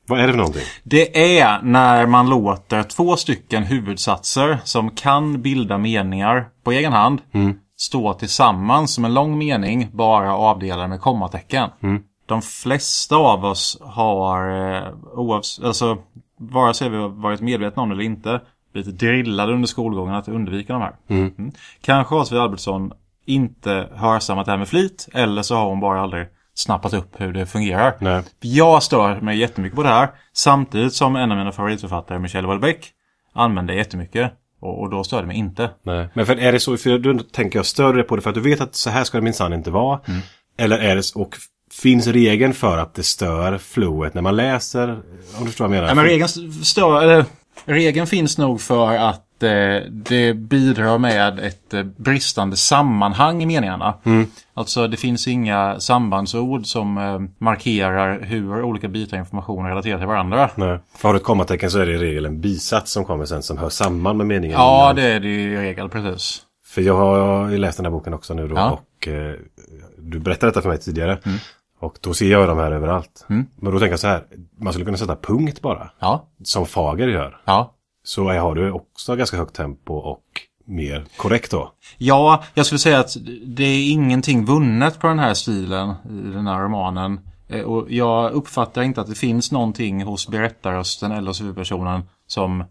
Vad är det för någonting? Det är när man låter två stycken huvudsatser som kan bilda meningar på egen hand mm. stå tillsammans som en lång mening bara avdelad med kommatecken. Mm. De flesta av oss har, eh, oavs alltså, vare sig vi har varit medvetna om det eller inte, blivit drillade under skolgången att undvika de här. Mm. mm. Kanske har Sofia Albertsson inte hörsammat det här med flit eller så har hon bara aldrig snappat upp hur det fungerar. Nej. Jag stör mig jättemycket på det här. Samtidigt som en av mina favoritförfattare, Michel Houellebecq, använder det jättemycket. Och, och då stör det mig inte. Nej. Men för är det så, för då tänker jag, stör det på det för att du vet att så här ska det minsann inte vara. Mm. Eller är det så, och finns regeln för att det stör flowet när man läser? Om du förstår vad jag menar. Nej, men regeln stör, eller, regeln finns nog för att Eh, det bidrar med ett eh, bristande sammanhang i meningarna. Mm. Alltså det finns inga sambandsord som eh, markerar hur olika bitar information relaterar till varandra. Nej. För har du ett kommatecken så är det i regel en bisats som kommer sen som hör samman med meningen. Ja, innan. det är det i regel, precis. För jag har ju läst den här boken också nu då ja. och eh, du berättade detta för mig tidigare. Mm. Och då ser jag de här överallt. Mm. Men då tänker jag så här, man skulle kunna sätta punkt bara. Ja. Som Fager gör. Ja så har du också ganska högt tempo och mer korrekt då? Ja, jag skulle säga att det är ingenting vunnet på den här stilen i den här romanen. Eh, och jag uppfattar inte att det finns någonting hos berättarrösten eller hos huvudpersonen som, eh,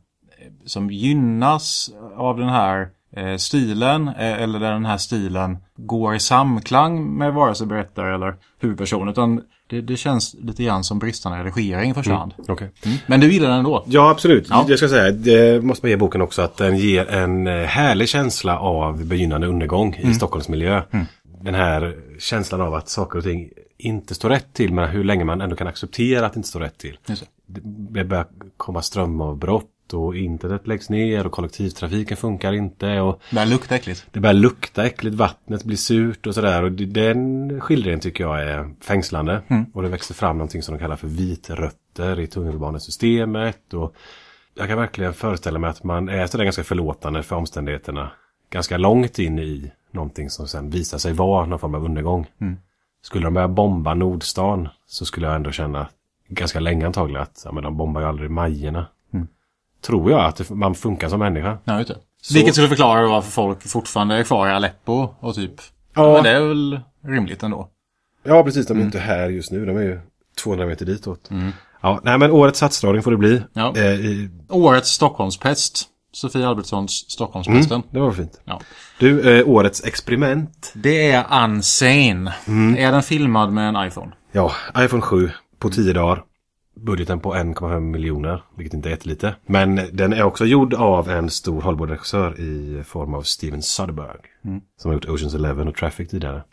som gynnas av den här eh, stilen eller där den här stilen går i samklang med vare sig berättare eller huvudperson. Utan det, det, känns lite grann som bristande redigering i första mm, hand. okay. Mm. mm. Men du gillar den ändå? Ja, absolut. Ja. Jag ska säga, det måste man ge boken också, att den ger en eh, härlig känsla av begynnande undergång mm. i Stockholmsmiljö. Mm. Den här känslan av att saker och ting inte står rätt till, men hur länge man ändå kan acceptera att det inte står rätt till. det börjar komma strömavbrott och internet läggs ner och kollektivtrafiken funkar inte. Och det börjar lukta äckligt. Det börjar lukta äckligt, vattnet blir surt och sådär. Och den skildringen tycker jag är fängslande. Mm. Och det växer fram någonting som de kallar för vitrötter i tunnelbanesystemet. Och jag kan verkligen föreställa mig att man är sådär ganska förlåtande för omständigheterna. Ganska långt in i någonting som sen visar sig vara någon form av undergång. Mm. Skulle de börja bomba Nordstan så skulle jag ändå känna ganska länge antagligen att ja, men de bombar ju aldrig Majerna tror jag, att man funkar som människa. Ja, just Så... Vilket skulle förklara varför folk fortfarande är kvar i Aleppo och typ. Ja. Men det är väl rimligt ändå. Ja, precis. De är mm. inte här just nu. De är ju 200 meter ditåt. Mm. Ja, nej, men årets satsdragning får det bli. Ja. Eh, i... Årets Stockholmspest. Sofie Albertssons Stockholmspesten. Mm, det var fint. Ja. Du, eh, årets experiment. Det är Unsane. Mm. Är den filmad med en iPhone? Ja, iPhone 7 på 10 dagar budgeten på 1,5 miljoner, vilket inte är jättelite. Men den är också gjord av en stor Hollywood-regissör i form av Steven Soderbergh. Mm. Som har gjort Oceans Eleven och Traffic tidigare.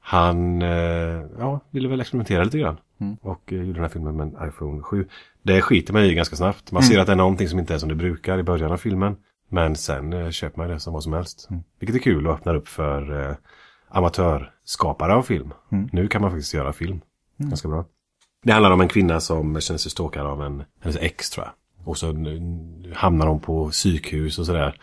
Han eh, ja, ville väl experimentera lite grann. Mm. Och eh, gjorde den här filmen med en iPhone 7. Det skiter man i ganska snabbt. Man ser mm. att det är någonting som inte är som det brukar i början av filmen. Men sen eh, köper man det som vad som helst. Mm. Vilket är kul och öppnar upp för amatörskapare av film. Mm. Nu kan man faktiskt göra film. Ganska bra. Det handlar om en kvinna som känner sig stalkad av en, hennes ex tror jag. Och så hamnar hon på psykhus och sådär.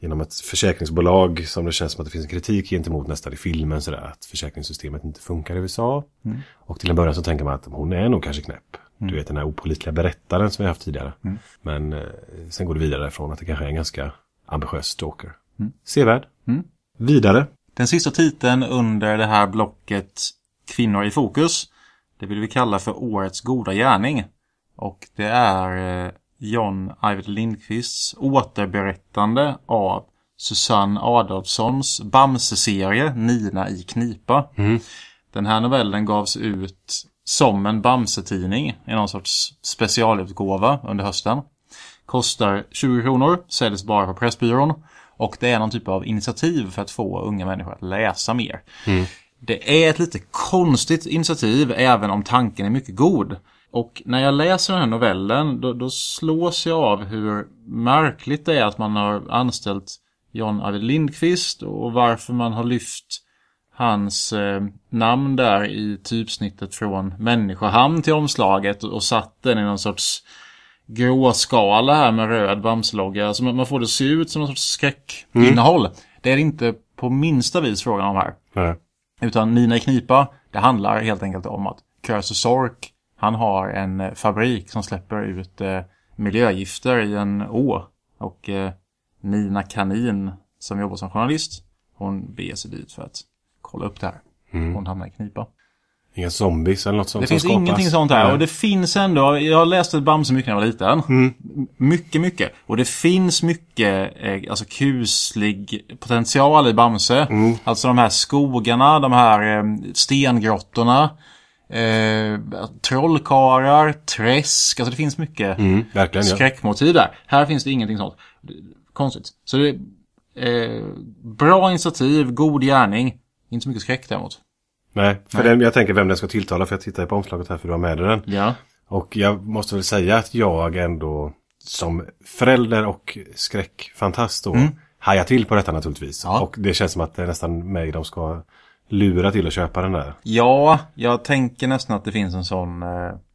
Genom ett försäkringsbolag som det känns som att det finns en kritik gentemot nästan i filmen. Sådär, att försäkringssystemet inte funkar i USA. Mm. Och till en början så tänker man att hon är nog kanske knäpp. Mm. Du vet den här opolitliga berättaren som vi haft tidigare. Mm. Men eh, sen går det vidare från att det kanske är en ganska ambitiös stalker. Mm. Sevärd. Mm. Vidare. Den sista titeln under det här blocket Kvinnor i fokus det vill vi kalla för årets goda gärning. Och det är eh, John Ajvide Lindqvists återberättande av Susanne Adolfssons Bamse-serie Nina i knipa. Mm. Den här novellen gavs ut som en Bamse-tidning i någon sorts specialutgåva under hösten. Kostar 20 kronor, säljs bara på Pressbyrån och det är någon typ av initiativ för att få unga människor att läsa mer. Mm. Det är ett lite konstigt initiativ även om tanken är mycket god. Och när jag läser den här novellen då, då slås jag av hur märkligt det är att man har anställt John Arvid Lindqvist och varför man har lyft hans eh, namn där i typsnittet från människohamn till omslaget och, satt den i någon sorts gråskala här med röd bamslogga. Alltså man, man, får det se ut som någon sorts skräckinnehåll. Mm. Det är det inte på minsta vis frågan om här. Nej. Utan Nina i knipa, det handlar helt enkelt om att Cursor Sork, han har en eh, fabrik som släpper ut eh, miljögifter i en å. Och eh, Nina Kanin, som jobbar som journalist, hon beger sig dit för att kolla upp det här. Mm. Hon hamnar i knipa. Inga zombies eller något sånt Det finns skapas. ingenting sånt här. Nej. Och det finns ändå, jag läste Bamse mycket när jag var liten. Mm. Mycket, mycket. Och det finns mycket eh, alltså kuslig potential i Bamse. Mm. Alltså de här skogarna, de här eh, stengrottorna. Eh, trollkarlar, träsk. Alltså det finns mycket mm, skräckmotiv där. Här finns det ingenting sånt. Konstigt. Så det är eh, bra initiativ, god gärning. Inte så mycket skräck däremot. Nej, för Nej. Den, jag tänker vem den ska tilltala för jag tittar på omslaget här för du har med dig den. Ja. Och jag måste väl säga att jag ändå som förälder och skräckfantast då mm. hajar till på detta naturligtvis. Ja. Och det känns som att det är nästan mig de ska lura till att köpa den där. Ja, jag tänker nästan att det finns en sån eh,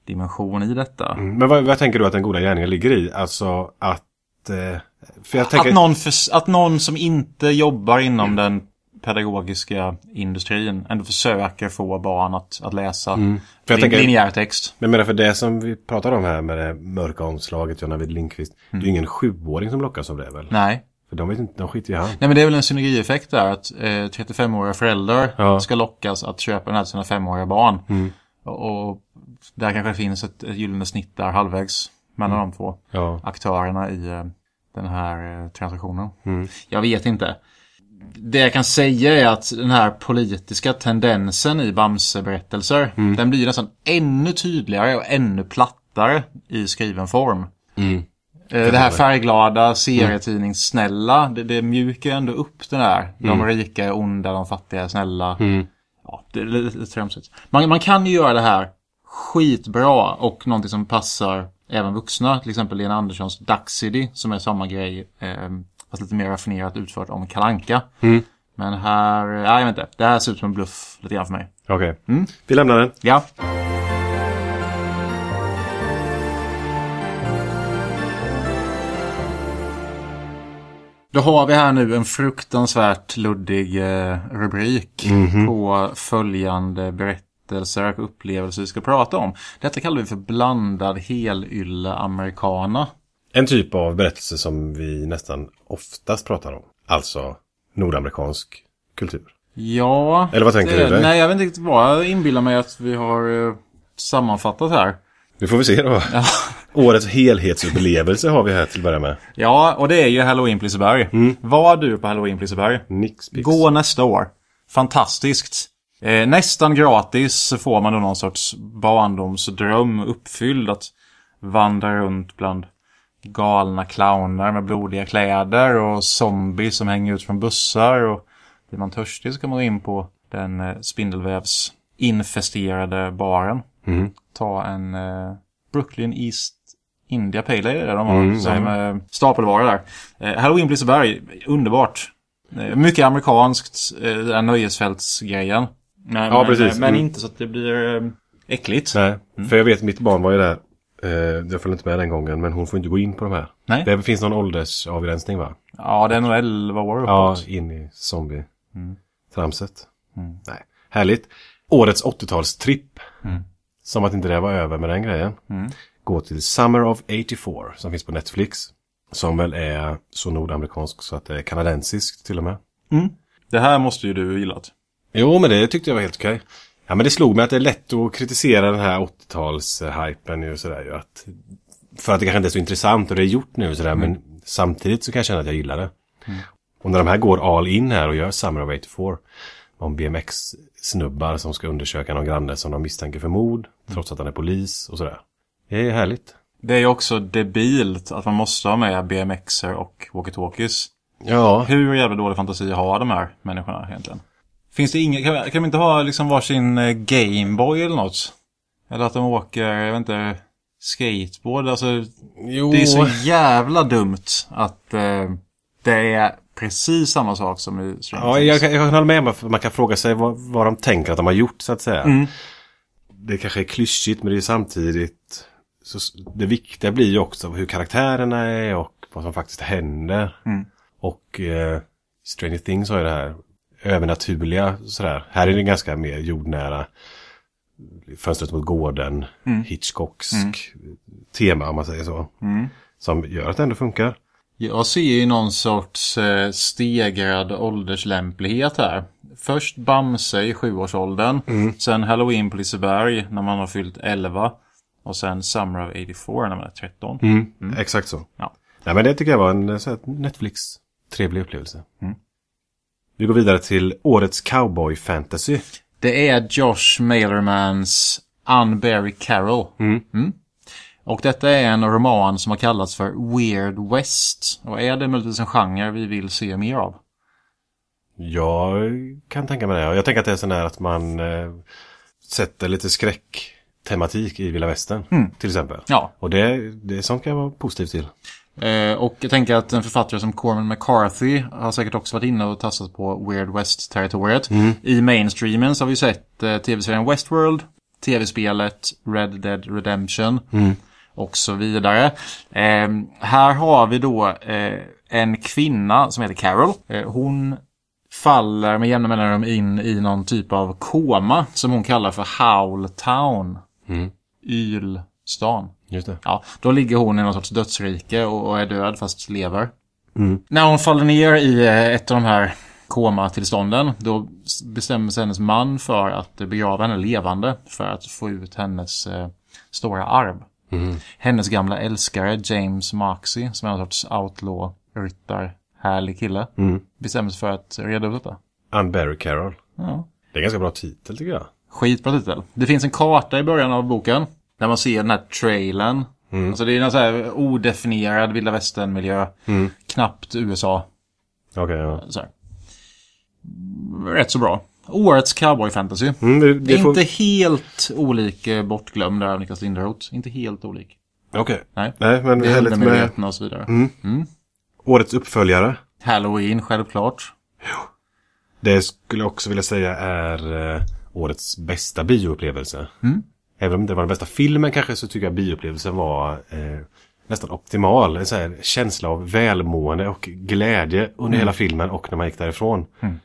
dimension i detta. Mm. Men vad, vad, tänker du att den goda gärningen ligger i? Alltså att... Eh, tänker... att, någon för, att någon som inte jobbar inom mm. den pedagogiska industrin ändå försöker få barn att, att läsa mm. för jag linjär text. Men menar för det som vi pratar om här med det mörka omslaget, John-David Lindqvist. Mm. Det är ju mm. ingen sjuåring som lockas av det väl? Nej. För de, vet inte, de skiter ju i han. Nej men det är väl en synergieffekt där att eh, 35-åriga föräldrar ja. ska lockas att köpa den här till sina femåriga barn. Mm. Och, och, där kanske det finns ett, ett gyllene snitt där halvvägs mellan mm. de två ja. aktörerna i eh, den här eh, transaktionen. Mm. Jag vet inte det jag kan säga är att den här politiska tendensen i Bamse-berättelser, mm. den blir nästan ännu tydligare och ännu plattare i skriven form. Mm. Eh, det här färgglada, serietidningssnälla, mm. det, det mjukar ju ändå upp den här. De mm. rika är onda, de fattiga är snälla. Mm. Ja, det är lite tramsigt. Man, man kan ju göra det här skitbra och någonting som passar även vuxna. Till exempel Lena Anderssons Dagcity som är samma grej. Eh, Fast lite mer raffinerat utfört om Kalanka. Mm. Men här, nej jag vet inte. Det här ser ut som en bluff lite grann för mig. Okej, okay. mm. vi lämnar den. Ja. Då har vi här nu en fruktansvärt luddig eh, rubrik mm -hmm. på följande berättelser och upplevelser vi ska prata om. Detta kallar vi för blandad helylle americana. En typ av berättelse som vi nästan oftast pratar om. Alltså nordamerikansk kultur. Ja. Eller vad tänker det, eh, du? Dig? Nej, jag vet inte riktigt vad jag inbillar mig att vi har eh, sammanfattat här. Vi får vi se då. Ja. Årets helhetsupplevelse har vi här till att börja med. Ja, och det är ju Halloween på Mm. Var du på Halloween på Nix, pix. Gå nästa år. Fantastiskt. Eh, nästan gratis får man då någon sorts barndomsdröm uppfylld. Att vandra runt bland galna clowner med blodiga kläder och zombies som hänger ut från bussar. Och blir man törstig så kan man gå in på den eh, spindelvävsinfesterade baren. Mm. Ta en eh, Brooklyn East India Pale Ale de har. Mm, som mm. stapelvara där. Eh, Halloween Blizzardberg, underbart. Eh, mycket amerikanskt, eh, den nöjesfältsgrejen. Nej, ja, men, precis. men mm. inte så att det blir eh, äckligt. Nej, mm. för jag vet mitt barn var ju där Eh, jag följde inte med den gången, men hon får inte gå in på de här. Nej. Det finns någon åldersavgränsning va? Ja, det är nog 11 år Ja, in i zombie-tramset. Mm. mm. Nej, härligt. Årets 80-talstripp. Mm. Som att inte det var över med den grejen. Mm. Gå till Summer of 84 som finns på Netflix. Som väl är så nordamerikansk så att det är kanadensiskt till och med. Mm. Det här måste ju du gillat. Jo, men det tyckte jag var helt okej. Ja, men det slog mig att det är lätt att kritisera den här 80-tals-hypen ju för att det kanske inte är så intressant och det är gjort nu sådär. Mm. Men samtidigt så kan jag känna att jag gillar det. Mm. Och när de här går all in här och gör Summer of 84. Om BMX-snubbar som ska undersöka någon granne som de misstänker för mord. Mm. Trots att han är polis och sådär. Det är härligt. Det är ju också debilt att man måste ha med BMXer och walkie-talkies. Ja. Hur jävla dålig fantasi har de här människorna egentligen? Finns det inga, kan, kan vi inte ha liksom varsin eh, Gameboy eller något? Eller att de åker, jag vet inte, skateboard. Alltså, jo. Det är så jävla dumt att eh, det är precis samma sak som i Stranger Ja, jag, jag, jag kan hålla med om att man kan fråga sig vad, vad de tänker att de har gjort så att säga. Mm. Det kanske är klyschigt men det är samtidigt så det viktiga blir ju också hur karaktärerna är och vad som faktiskt händer. Mm. Och eh, Stranger Things har ju det här övernaturliga sådär. Här är det ganska mer jordnära. Fönstret mot gården, mm. Hitchcocksk mm. tema om man säger så. Mm. Som gör att det ändå funkar. Jag ser ju någon sorts eh, stegrad ålderslämplighet här. Först Bamse i sjuårsåldern. Mm. Sen Halloween på Liseberg när man har fyllt 11. Och sen Summer of 84 när man är 13. Mm. mm. Exakt så. Ja. Nej, men det tycker jag var en eh, Netflix-trevlig upplevelse. Mm. Vi går vidare till årets cowboy fantasy. Det är Josh Mailermans Unberry Carol. Mm. Mm. Och detta är en roman som har kallats för Weird West. Och är det möjligtvis en genre vi vill se mer av? Jag kan tänka mig det. Jag tänker att det är sån här att man eh, sätter lite skräcktematik i Villa Västern. Mm. Till exempel. Ja. Och det, det sånt kan jag vara positiv till. Eh, och jag tänker att en författare som Corman McCarthy har säkert också varit inne och tassat på Weird West-territoriet. Mm. I mainstreamen så har vi sett eh, tv-serien Westworld, tv-spelet Red Dead Redemption mm. och så vidare. Eh, här har vi då eh, en kvinna som heter Carol. Eh, hon faller med jämna mellanrum in i någon typ av koma som hon kallar för Howl Town. Mm. Ylstan. Just det. Ja, då ligger hon i någon sorts dödsrike och, och är död fast lever. Mm. När hon faller ner i eh, ett av de här komatillstånden då bestämmer sig hennes man för att begrava henne levande för att få ut hennes eh, stora arv. Mm. Hennes gamla älskare James Moxie som är någon sorts outlaw, ryttar, härlig kille mm. bestämmer sig för att reda ut detta. Unberry Carol. Ja. Det är en ganska bra titel tycker jag. Skitbra titel. Det finns en karta i början av boken när man ser den här trailern. Mm. Alltså det är en sån här odefinierad vilda västern-miljö. Mm. Knappt USA. Okej, okay, ja. Rätt så bra. Årets cowboy fantasy. Mm, det, det, är får... inte helt olik eh, bortglömd där av Niklas Linderoth. Inte helt olik. Okej. Okay. Nej. Nej, men det är härligt med... med... och så vidare. Mm. Mm. Årets uppföljare. Halloween, självklart. Jo. Det skulle jag också vilja säga är eh, årets bästa bioupplevelse. Mm även om det var den bästa filmen kanske så tycker jag bioupplevelsen var eh, nästan optimal. En så här känsla av välmående och glädje under mm. hela filmen och när man gick därifrån. Mm.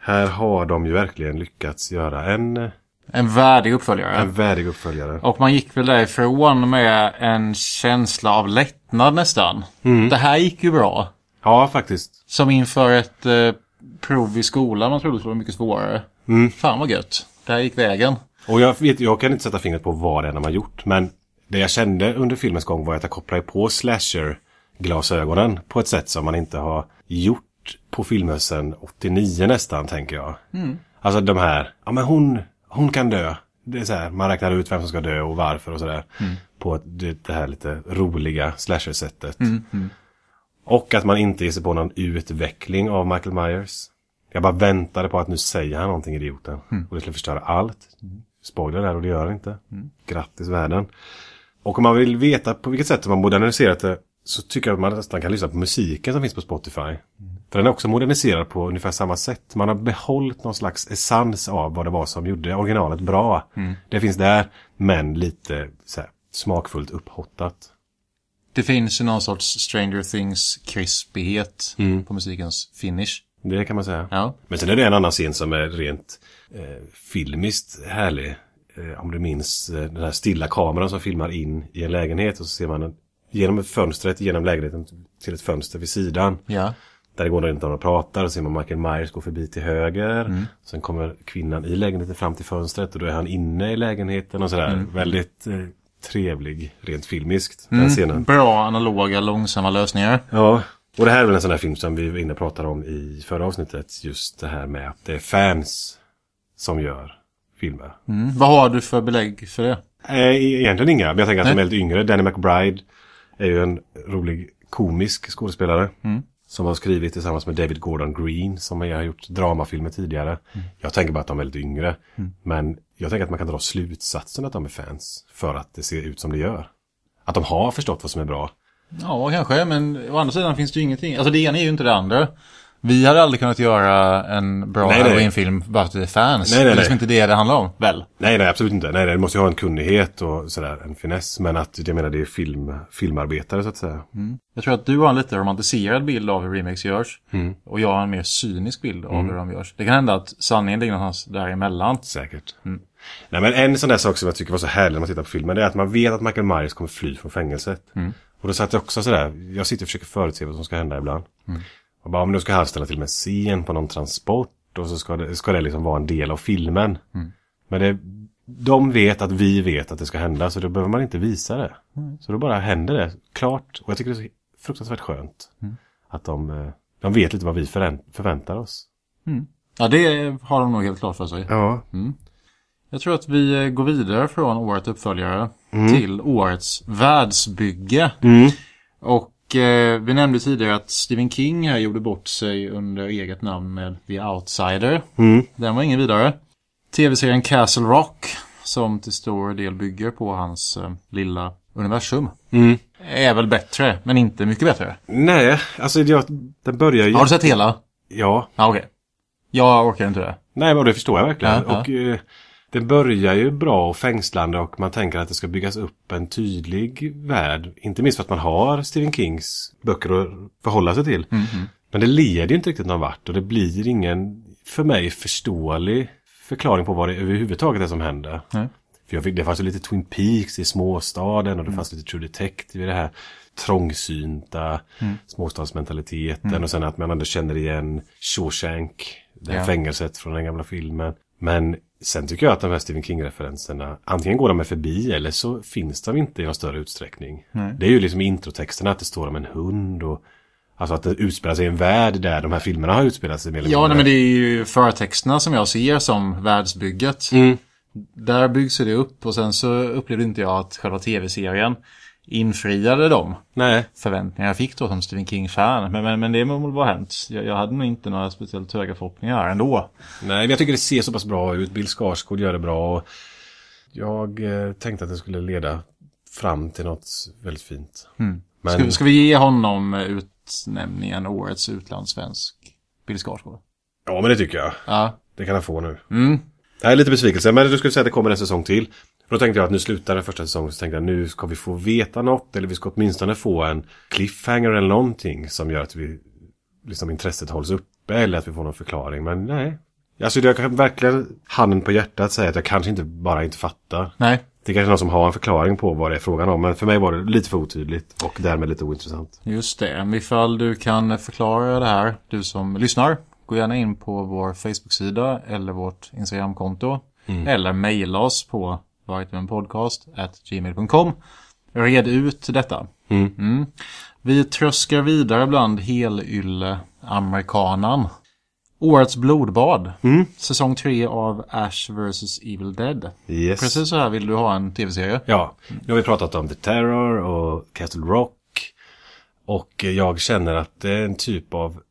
Här har de ju verkligen lyckats göra en... Eh, en värdig uppföljare. En värdig uppföljare. Och man gick väl därifrån med en känsla av lättnad nästan. Mm. Det här gick ju bra. Ja, faktiskt. Som inför ett eh, prov i skolan man trodde skulle vara mycket svårare. Mm. Fan vad gött. Det här gick vägen. Och jag, vet, jag kan inte sätta fingret på vad det är de har gjort. Men det jag kände under filmens gång var att jag kopplade på slasher-glasögonen på ett sätt som man inte har gjort på filmer sedan 89 nästan, tänker jag. Mm. Alltså de här, ja men hon, hon kan dö. Det är så här, man räknar ut vem som ska dö och varför och sådär. Mm. På det, här lite roliga slasher-sättet. Mm, mm. Och att man inte ger sig på någon utveckling av Michael Myers. Jag bara väntade på att nu säger han någonting idioten. Mm. Och det skulle förstöra allt. Mm spoiler där och det gör det inte. Mm. Grattis världen. Och om man vill veta på vilket sätt man moderniserat det så tycker jag att man nästan kan lyssna på musiken som finns på Spotify. Mm. För den är också moderniserad på ungefär samma sätt. Man har behållit någon slags essens av vad det var som gjorde originalet bra. Mm. Det finns där, men lite här, smakfullt upphottat. Det finns någon sorts Stranger Things-krispighet mm. på musikens finish. Det kan man säga. Ja. Men sen är det en annan scen som är rent Eh, filmiskt härlig. Eh, om du minns eh, den här stilla kameran som filmar in i en lägenhet och så ser man genom fönstret, genom lägenheten till ett fönster vid sidan. Ja. Där det går runt och pratar och ser man Michael Myers gå förbi till höger. Mm. Sen kommer kvinnan i lägenheten fram till fönstret och då är han inne i lägenheten och sådär. Mm. Väldigt eh, trevlig rent filmiskt. Den mm. scenen. Bra analoga långsamma lösningar. Ja, och det här är väl en sån här film som vi var inne och pratade om i förra avsnittet. Just det här med att det är fans som gör filmer. Mm. Vad har du för belägg för det? Eh, e-, egentligen inga, men jag tänker att Nej. de är lite yngre. Danny McBride är ju en rolig komisk skådespelare. Mm. Som har skrivit tillsammans med David Gordon Green som har gjort dramafilmer tidigare. Mm. Jag tänker bara att de är lite yngre. Mm. Men jag tänker att man kan dra slutsatsen att de är fans. För att det ser ut som det gör. Att de har förstått vad som är bra. Ja, kanske, men å andra sidan finns det ju ingenting. Alltså det ena är ju inte det andra. Vi hade aldrig kunnat göra en bra Halloween-film bara för att vi är fans. Nej, nej, det är liksom nej. inte det det handlar om, väl? Nej, nej, absolut inte. Nej, nej, du måste ju ha en kunnighet och sådär, en finess. Men att, jag menar, det är film, filmarbetare så att säga. Mm. Jag tror att du har en lite romantiserad bild av hur remakes görs. Mm. Och jag har en mer cynisk bild av mm. hur de görs. Det kan hända att sanningen ligger någonstans däremellan. Säkert. Mm. Nej, men en sån där sak som jag tycker var så härlig när man tittar på filmen, det är att man vet att Michael Myers kommer fly från fängelset. Mm. Och då satt jag också sådär, jag sitter och försöker förutse vad som ska hända ibland. Mm. Och bara, om du ska här ställa till med scen på någon transport och så ska det, ska det liksom vara en del av filmen. Mm. Men det, de vet att vi vet att det ska hända så då behöver man inte visa det. Mm. Så då bara händer det klart. Och jag tycker det är så fruktansvärt skönt. Mm. Att de, eh, de vet lite vad vi förväntar oss. Mm. Ja, det har de nog helt klart för sig. Ja. Mm. Jag tror att vi eh, går vidare från årets uppföljare mm. till årets världsbygge. Och eh, vi nämnde tidigare att Stephen King här gjorde bort sig under eget namn med The Outsider. Mm. Den var ingen vidare. Tv-serien Castle Rock som till stor del bygger på hans eh, lilla universum. Mm. Är väl bättre, men inte mycket bättre. Nej, alltså jag, den börjar ju... Har du sett hela? Ja. Ja, ah, okej. Okay. Jag orkar inte det. Nej, men det förstår jag verkligen. Ja, och Eh, det börjar ju bra och fängslande och man tänker att det ska byggas upp en tydlig värld. Inte minst för att man har Stephen Kings böcker att förhålla sig till. Mm -hmm. Men det leder inte riktigt någon vart och det blir ingen, för mig, förståelig förklaring på vad det överhuvudtaget är som händer. Mm. För jag fick, det fanns ju lite Twin Peaks i småstaden och det mm. fanns lite True Detective i det här trångsynta mm. småstadsmentaliteten mm. och sen att man ändå känner igen Shawshank, det här ja. fängelset från den gamla filmen. Men Sen tycker jag att de här Stephen King-referenserna, antingen går de med förbi eller så finns de inte i någon större utsträckning. Nej. Det är ju liksom introtexterna att det står om en hund och Alltså att det utspelar sig i en värld där de här filmerna har utspelat sig. ja, nej, men det är ju förtexterna som jag ser som världsbygget. Mm. Där byggs det upp och sen så upplevde inte jag att själva tv-serien infriade de Nej. förväntningar jag fick då som Stephen King-fan. Men, men, men det må väl vara hänt. Jag, jag, hade nog inte några speciellt höga förhoppningar ändå. Nej, men jag tycker det ser så pass bra ut. Bill Skarsgård gör det bra. Och jag eh, tänkte att det skulle leda fram till något väldigt fint. Mm. Men... Ska, ska, vi ge honom eh, utnämningen Årets utlandssvensk, Bill Skarsgård? Ja, men det tycker jag. Ja. Det kan han få nu. Mm. Det här är lite besvikelse, men du skulle säga att det kommer en säsong till. Då tänkte jag att nu slutar den första säsongen. Så tänkte jag nu ska vi få veta något. Eller vi ska åtminstone få en cliffhanger eller någonting. Som gör att vi, liksom intresset hålls uppe. Eller att vi får någon förklaring. Men nej. Alltså jag kan verkligen handen på hjärtat säga att jag kanske inte bara inte fattar. Nej. Det är kanske någon som har en förklaring på vad det är frågan om. Men för mig var det lite för otydligt och därmed lite ointressant. Just det. Ifall du kan förklara det här, du som lyssnar. Gå gärna in på vår Facebook-sida eller vårt Instagram-konto. Mm. Eller mejla oss på vitaminpodcast.gmail.com red ut detta. Mm. Mm. Vi tröskar vidare bland helylle amerikanan. Årets blodbad. Mm. Säsong 3 av Ash vs Evil Dead. Yes. Precis så här vill du ha en tv-serie. Ja, nu har vi pratat om The Terror och Castle Rock. Och jag känner att det är en typ av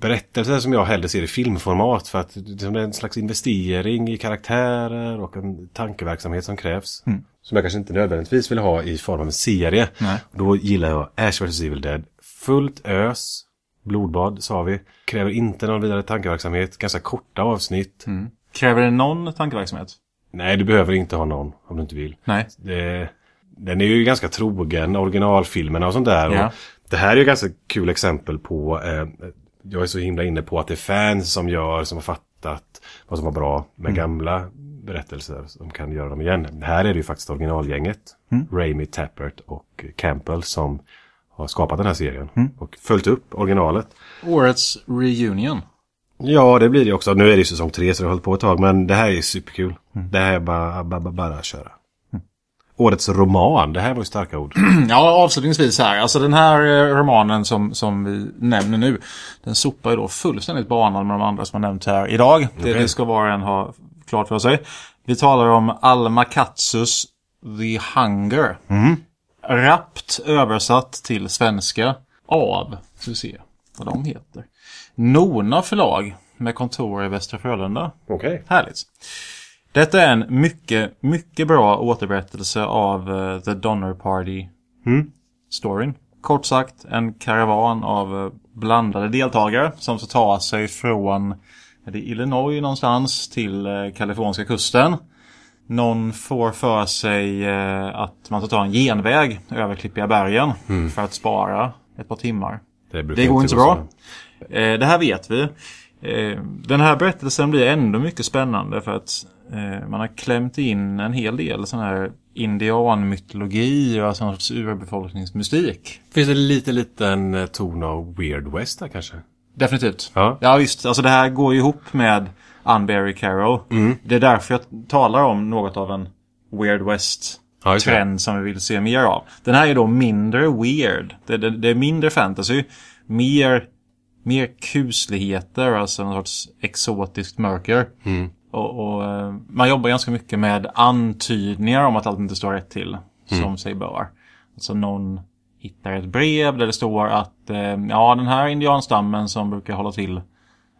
berättelser som jag hellre ser i filmformat för att det är en slags investering i karaktärer och en tankeverksamhet som krävs. Mm. Som jag kanske inte nödvändigtvis vill ha i form av en serie. Nej. Då gillar jag Ash vs Evil Dead. Fullt ös, blodbad sa vi. Kräver inte någon vidare tankeverksamhet, ganska korta avsnitt. Mm. Kräver det någon tankeverksamhet? Nej, du behöver inte ha någon om du inte vill. Nej. Det, den är ju ganska trogen originalfilmerna och sånt där. Ja. Och det här är ju ganska kul exempel på eh, jag är så himla inne på att det är fans som gör, som har fattat vad som var bra med mm. gamla berättelser som kan göra dem igen. Här är det ju faktiskt originalgänget. Mm. Raimi, Tappert och Campbell som har skapat den här serien. Mm. Och följt upp originalet. Årets reunion. Ja, det blir det också. Nu är det ju säsong tre så det har hållit på ett tag. Men det här är superkul. Mm. Det här är bara, bara, bara, bara att köra årets roman. Det här var ju starka ord. ja, avslutningsvis här. Alltså den här eh, romanen som, som vi nämner nu. Den sopar ju då fullständigt banan med de andra som har nämnt här idag. Okay. Det, ska var och en ha klart för sig. Vi talar om Alma Katsus The Hunger. Mm. Rappt översatt till svenska av, ska vi se vad de heter. Nona förlag med kontor i Västra Frölunda. Okej. Okay. Härligt. Detta är en mycket, mycket bra återberättelse av uh, The Donner Party mm. storyn. Kort sagt en karavan av uh, blandade deltagare som ska ta sig från är det Illinois någonstans till uh, kaliforniska kusten. Någon får för sig att man ska ta en genväg över Klippiga bergen mm. för att spara ett par timmar. Det, det går inte så bra. Det här vet vi. Den här berättelsen blir ändå mycket spännande för att Eh, man har klämt in en hel del sån här indianmytologi och alltså sorts urbefolkningsmystik. Finns det lite liten eh, ton av Weird West där kanske? Definitivt. Ja, ja visst. Alltså det här går ju ihop med Unberry Carroll. Mm. Det är därför jag talar om något av en Weird West ja, trend som vi vill se mer av. Den här är då mindre weird. Det, det, det är mindre fantasy. Mer, mer kusligheter, alltså någon sorts exotiskt mörker. Mm. Och, och, eh, man jobbar ganska mycket med antydningar om att allt inte står rätt till. Mm. Som sig bör. Alltså någon hittar ett brev där det står att eh, ja, den här indianstammen som brukar hålla till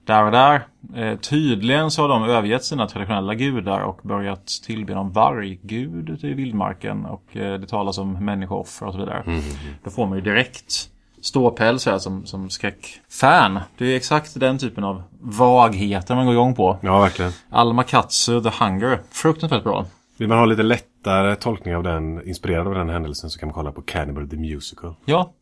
där och där. Eh, tydligen så har de övergett sina traditionella gudar och börjat tillbe någon varggud ute i vildmarken. Och eh, det talas om människooffer och så vidare. Mm. mm, mm. Då får man ju direkt ståpäls här som, som skräckfan. Det är exakt den typen av vagheter man går igång på. Ja, verkligen. Alma Katsu, The Hunger. Fruktansvärt bra. Vill man ha lite lättare tolkning av den, inspirerad av den händelsen, så kan man kolla på Cannibal the Musical. Ja.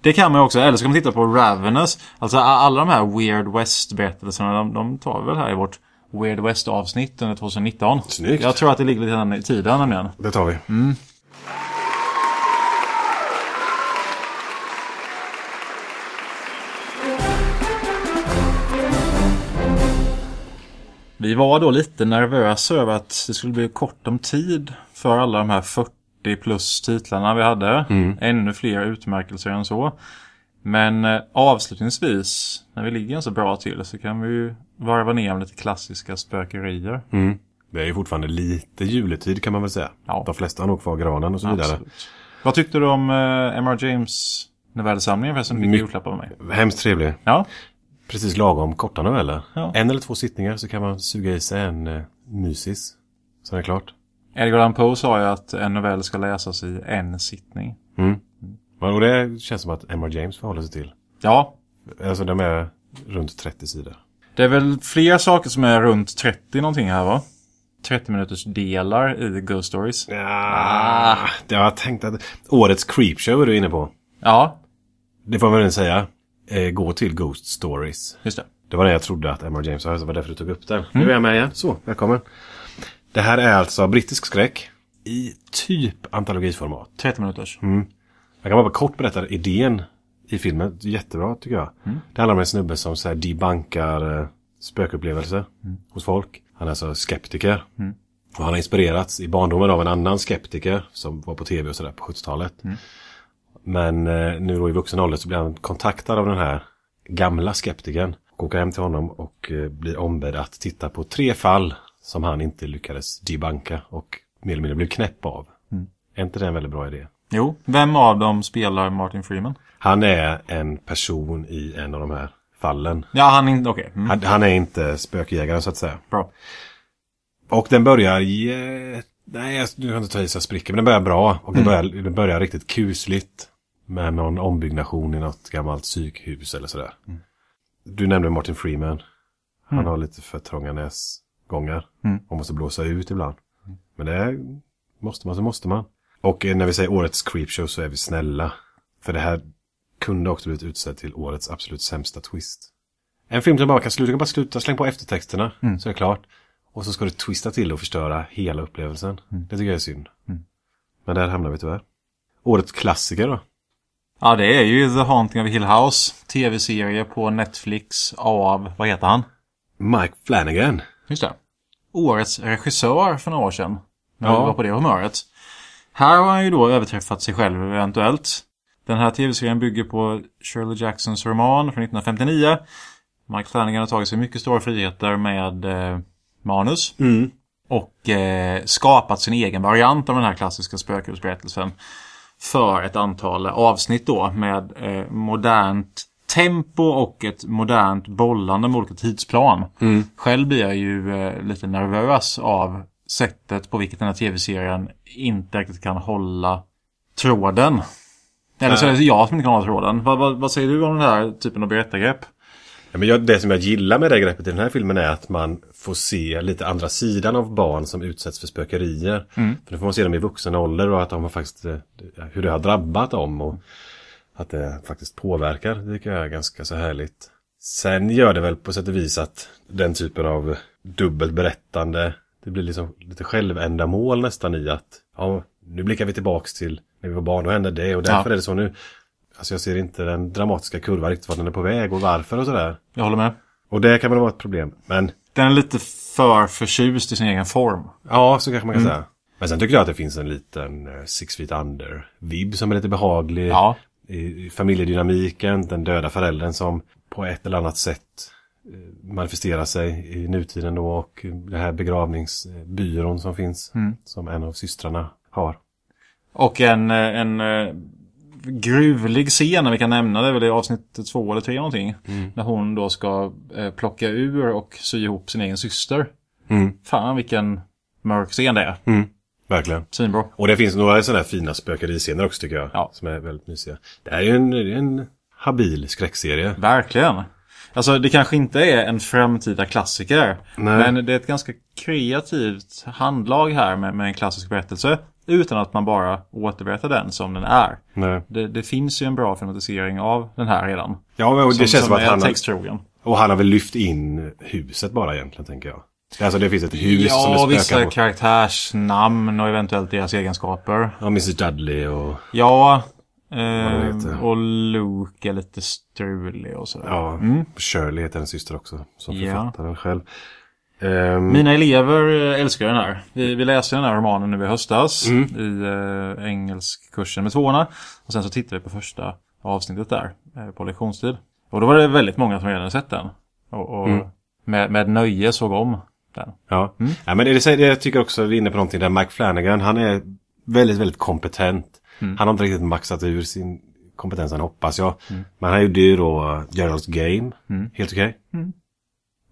Det kan man också. Eller så kan man titta på Ravenous. Alltså alla de här Weird West-berättelserna, de, de tar vi väl här i vårt Weird West-avsnitt under 2019. Snyggt. Jag tror att det ligger lite i tiden nämligen. Det tar vi. Mm. Vi var då lite nervösa över att det skulle bli kort om tid för alla de här 40 plus titlarna vi hade. Mm. Ännu fler utmärkelser än så. Men eh, avslutningsvis, när vi ligger så bra till så kan vi ju varva ner med lite klassiska spökerier. Mm. Det är ju fortfarande lite juletid kan man väl säga. Ja. De flesta har nog kvar granen och så vidare. Absolut. Vad tyckte du om eh, M.R. James novellsamlingen förresten? Fick My julklappar av mig. Hemskt trevlig. Ja precis lagom korta noveller. Ja. En eller två sittningar så kan man suga i sig en uh, mysis. Sen är det klart. Edgar Allan Poe sa ju att en novell ska läsas i en sittning. Mm. mm. Och det känns som att Emma James förhåller sig till. Ja. Alltså de är runt 30 sidor. Det är väl fler saker som är runt 30 någonting här va? 30 minuters delar i Ghost Stories. Ja, ah. jag tänkte att årets creepshow är du inne på. Ja. Det får man väl säga eh, gå till Ghost Stories. Just det. Det var det jag trodde att Emma James var, det var därför du tog upp det. Mm. Nu är jag med igen. Så, välkommen. Det här är alltså brittisk skräck i typ antologiformat. 30 minuters. Mm. Jag kan bara kort berätta idén i filmen. Jättebra tycker jag. Mm. Det handlar om en snubbe som så här debankar eh, spökupplevelser mm. hos folk. Han är alltså skeptiker. Mm. Och han har inspirerats i barndomen av en annan skeptiker som var på tv och sådär på 70-talet. Men eh, nu då i vuxen ålder så blir han kontaktad av den här gamla skeptikern. Och åker hem till honom och eh, blir ombedd att titta på tre fall som han inte lyckades debanka och mer eller mindre blev knäpp av. Mm. Är inte det en väldigt bra idé? Jo, vem av dem spelar Martin Freeman? Han är en person i en av de här fallen. Ja, han är inte, okej. Okay. Mm. Han, han, är inte spökjägaren så att säga. Bra. Och den börjar Nej, du kan inte ta i så spricker, men den börjar bra. Och mm. den, börjar, den börjar riktigt kusligt. Med någon ombyggnation i något gammalt psykhus eller sådär. Mm. Du nämnde Martin Freeman. Han mm. har lite för trånga näsgångar. Mm. Man måste blåsa ut ibland. Men det måste man så måste man. Och eh, när vi säger årets creepshow så är vi snälla. För det här kunde också blivit utsett till årets absolut sämsta twist. En film som bara kan sluta, kan bara sluta, släng på eftertexterna mm. så är det klart. Och så ska du twista till och förstöra hela upplevelsen. Mm. Det tycker jag är synd. Mm. Men där hamnar vi tyvärr. Årets klassiker då? Ja, det är ju The Haunting of Hill House. Tv-serie på Netflix av, vad heter han? Mike Flanagan. Just det. Årets regissör för några år sedan. När ja. vi var på det humöret. Här har han ju då överträffat sig själv eventuellt. Den här tv-serien bygger på Shirley Jacksons roman från 1959. Mike Flanagan har tagit sig mycket stora friheter med eh, manus. Mm. Och eh, skapat sin egen variant av den här klassiska spökhusberättelsen. För ett antal avsnitt då med eh, modernt tempo och ett modernt bollande med olika tidsplan. Mm. Själv blir jag ju eh, lite nervös av sättet på vilket den här tv-serien inte riktigt kan hålla tråden. Eller så är det jag som inte kan hålla tråden. Vad, vad, vad säger du om den här typen av berättargrepp? Ja, men jag, det som jag gillar med det greppet i den här filmen är att man få se lite andra sidan av barn som utsätts för spökerier. Mm. För då får man se dem i vuxen ålder och att de har faktiskt, eh, hur det har drabbat dem och att det faktiskt påverkar. Det tycker jag är ganska så härligt. Sen gör det väl på sätt och vis att den typen av dubbelt berättande, det blir liksom lite självändamål nästan i att ja, nu blickar vi tillbaks till när vi var barn, då hände det och därför ja. är det så nu. Alltså jag ser inte den dramatiska kurvan riktigt vart den är på väg och varför och sådär. Jag håller med. Och det kan väl vara ett problem. Men den är lite för förtjust i sin egen form. Ja, så kanske man kan mm. säga. Men sen tycker jag att det finns en liten eh, Six Feet Under-vibb som är lite behaglig. Ja. I familjedynamiken, den döda föräldern som på ett eller annat sätt eh, manifesterar sig i nutiden då och den här begravningsbyrån som finns. Mm. Som en av systrarna har. Och en, eh, en gruvlig scen, när vi kan nämna det, väl i avsnitt två eller tre någonting. Mm. När hon då ska eh, plocka ur och sy ihop sin egen syster. Mm. Fan vilken mörk scen det är. Mm. Verkligen. Svinbra. Och det finns några sådana här fina spökeriscener också tycker jag. Ja. Som är väldigt mysiga. Det här är ju en, en habil skräckserie. Verkligen. Alltså det kanske inte är en framtida klassiker. Nej. Men det är ett ganska kreativt handlag här med, med en klassisk berättelse. Utan att man bara återberättar den som den är. Det, det, finns ju en bra filmatisering av den här redan. Ja, och det som, känns som, som att han textrogen. Och han har väl lyft in huset bara egentligen, tänker jag. Alltså det finns ett hus ja, som det spökar vissa mot. karaktärsnamn och eventuellt deras egenskaper. Ja, Mrs Dudley och... Ja, eh, och Luke är lite strulig och sådär. Ja, mm. Shirley heter hennes syster också. Som författaren ja. själv. Um... Mina elever eh, älskar den här. Vi, vi läste den här romanen nu i höstas mm. i eh, engelskkursen med tvåorna. Och sen så tittade vi på första avsnittet där eh, på lektionstid. Och då var det väldigt många som redan sett den. Och, och mm. med, med nöje såg om den. Ja, mm. ja men det, det, jag tycker också vi är inne på någonting där Mike Flanagan, han är väldigt, väldigt kompetent. Mm. Han har inte riktigt maxat ur sin kompetens, hoppas jag. Mm. Men han gjorde ju då eh, Gerald's Game, mm. helt okej. Okay. Mm.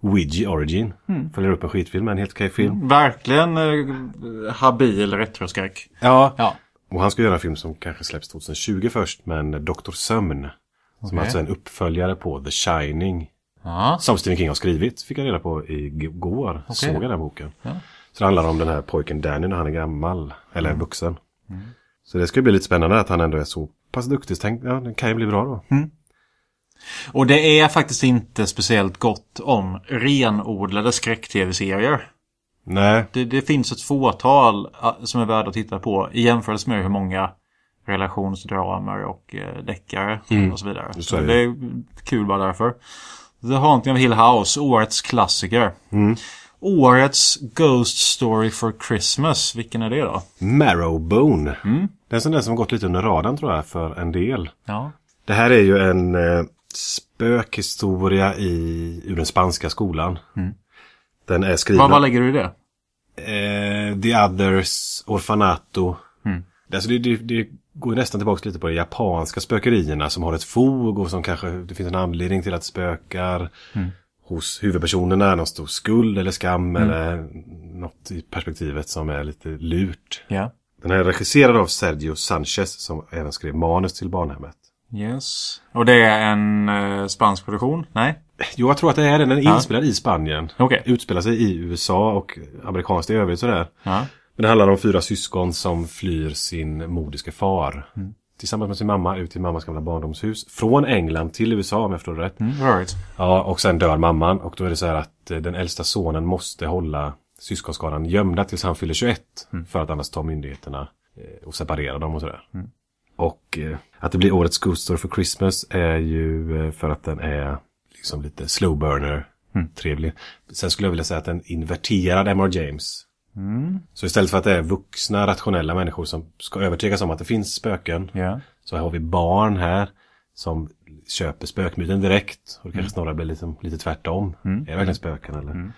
Ouija Origin. Mm. Följer upp en skitfilm med en helt okej film. Mm, verkligen eh, habil retroskräck. Ja. ja. Och han ska göra en film som kanske släpps 2020 först, men Dr. Sömn. Okay. Som alltså är en uppföljare på The Shining. Aha. Som Stephen King har skrivit, fick jag reda på igår. Okay. Såg jag den här boken. Ja. Så det handlar om den här pojken Danny när han är gammal, eller mm. vuxen. Mm. Så det ska bli lite spännande att han ändå är så pass duktig. Tänk, ja, den kan ju bli bra då. Mm. Och det är faktiskt inte speciellt gott om renodlade skräck-tv-serier. Nej. Det, det, finns ett fåtal eh, som är värda att titta på i jämförelse med hur många relationsdramer och eh, deckare mm. och så vidare. Så det. är kul bara därför. The Haunting of Hill House, årets klassiker. Mm. Årets Ghost Story for Christmas, vilken är det då? Marrowbone. Mm. Det är en sån där som gått lite under radarn tror jag för en del. Ja. Det här är ju en eh, spökhistoria i, ur den spanska skolan. Mm. Den är skriven... Vad, vad lägger du i det? Eh, The Others, Orfanato. Mm. Alltså det, det, det går nästan tillbaka lite på de japanska spökerierna som har ett fog och som kanske det finns en anledning till att spökar mm. hos huvudpersonerna. Någon stor skuld eller skam mm. eller något i perspektivet som är lite lurt. Yeah. Den är regisserad av Sergio Sanchez som även skrev manus till Barnhemmet. Yes. Och det är en eh, spansk produktion? Nej? Jo, jag tror att det är den. Den är ja. inspelad i Spanien. Okay. Utspelar sig i USA och amerikanskt i övrigt sådär. Ja. Men det handlar om fyra syskon som flyr sin modiske far. Mm. Tillsammans med sin mamma ut till mammas gamla barndomshus. Från England till USA om jag förstår det rätt. Mm, right. Ja, och sen dör mamman. Och då är det så här att eh, den äldsta sonen måste hålla syskonskaran gömda tills han fyller 21. Mm. För att annars tar myndigheterna eh, och separerar dem och sådär. Mm. Och eh, att det blir årets Ghost Story for Christmas är ju eh, för att den är liksom lite slow burner. Mm. Trevlig. Sen skulle jag vilja säga att den inverterad M.R. James. Mm. Så istället för att det är vuxna, rationella människor som ska övertygas om att det finns spöken. Yeah. Så har vi barn här som köper spökmyten direkt. Och det kanske mm. snarare blir liksom, lite tvärtom. Mm. Är det verkligen spöken eller? Mm.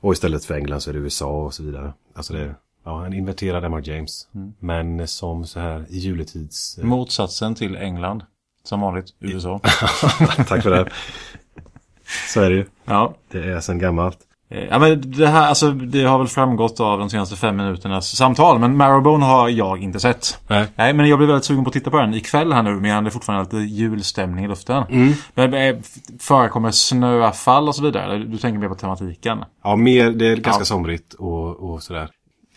Och istället för England så är det USA och så vidare. Alltså det, Ja, han inverterade Emma James. Mm. Men som så här i juletids... Eh, Motsatsen till England. Som vanligt, USA. Tack för det. Så är det ju. Ja. Det är sedan gammalt. Eh, ja, men det, här, alltså, det har väl framgått av de senaste fem minuternas samtal. Men Marrowbone har jag inte sett. Nej. Nej. men jag blir väldigt sugen på att titta på den ikväll här nu. Medan det fortfarande är lite julstämning i luften. Mm. Men eh, förekommer snöfall och så vidare? Du tänker mer på tematiken? Ja, mer, det är ganska ja. somrigt och, och sådär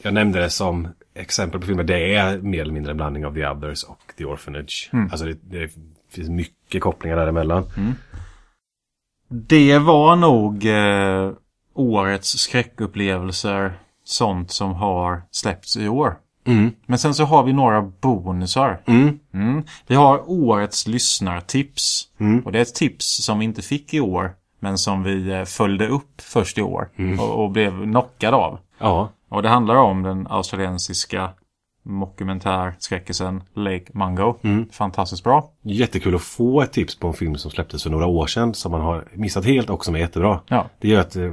jag nämnde det som exempel på filmer. Det är mer eller mindre en blandning av The Others och The Orphanage. Mm. Alltså det, det, finns mycket kopplingar däremellan. Mm. Det var nog eh, årets skräckupplevelser. Sånt som har släppts i år. Mm. Men sen så har vi några bonusar. Mm. Mm. Vi har årets lyssnartips. Mm. Och det är ett tips som vi inte fick i år. Men som vi eh, följde upp först i år. Mm. Och, och, blev knockad av. Ja. Och det handlar om den australiensiska mockumentärskräckisen Lake Mungo. Mm. Fantastiskt bra. Jättekul att få ett tips på en film som släpptes för några år sedan som man har missat helt och som är jättebra. Ja. Det gör att eh,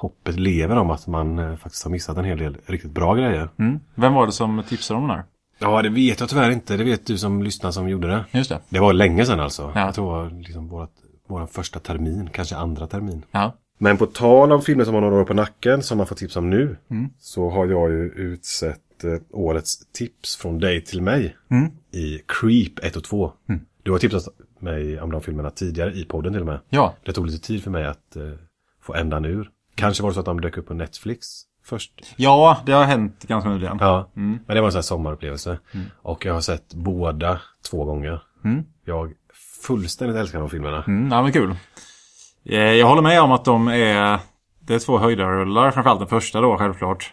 hoppet lever om att man eh, faktiskt har missat en hel del riktigt bra grejer. Mm. Vem var det som tipsade om den här? Ja, det vet jag tyvärr inte. Det vet du som lyssnar som gjorde det. Just det. Det var länge sedan alltså. Ja. Jag tror det var liksom vår första termin, kanske andra termin. Ja. Men på tal om filmer som har några år på nacken som man får tips om nu. Mm. Så har jag ju utsett eh, årets tips från dig till mig. Mm. I Creep 1 och 2. Mm. Du har tipsat mig om de filmerna tidigare i podden till och med. Ja. Det tog lite tid för mig att eh, få ändan ur. Kanske var det så att de dök upp på Netflix först. Ja, det har hänt ganska nyligen. Ja, mm. men det var en sån här sommarupplevelse. Mm. Och jag har sett båda två gånger. Mm. Jag fullständigt älskar de filmerna. Mm, ja, men kul. Eh, jag håller med om att de är... Det är två höjdarullar framförallt den första då självklart.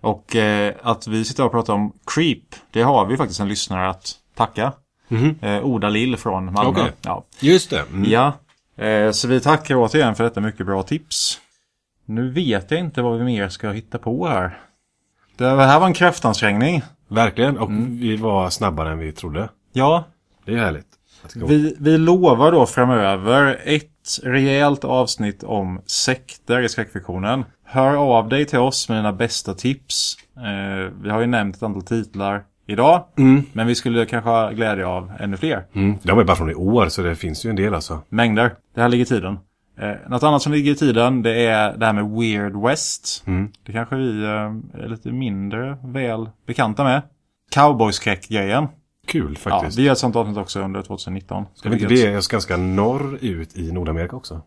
Och eh, att vi sitter och pratar om Creep, det har vi faktiskt en lyssnare att tacka. Mm. Eh, Oda Lill från Malmö. Okay. Ja. Just det. Mm. Ja. Eh, så vi tackar återigen för detta mycket bra tips. Nu vet jag inte vad vi mer ska hitta på här. Det här var en kraftansträngning. Verkligen, och mm. vi var snabbare än vi trodde. Ja. Det är härligt. Vi, vi lovar då framöver ett rejält avsnitt om sekter i skräckfiktionen. Hör av dig till oss med dina bästa tips. Eh, vi har ju nämnt ett antal titlar idag. Mm. Men vi skulle kanske ha glädje av ännu fler. Mm. De är bara från i år så det finns ju en del alltså. Mängder. Det här ligger i tiden. Eh, något annat som ligger i tiden det är det här med Weird West. Mm. Det kanske vi eh, är lite mindre väl bekanta med. Cowboyskräck-grejen kul faktiskt. Ja, vi gör ett sånt avsnitt också under 2019. Ska det vi inte det oss? ganska norr ut i Nordamerika också?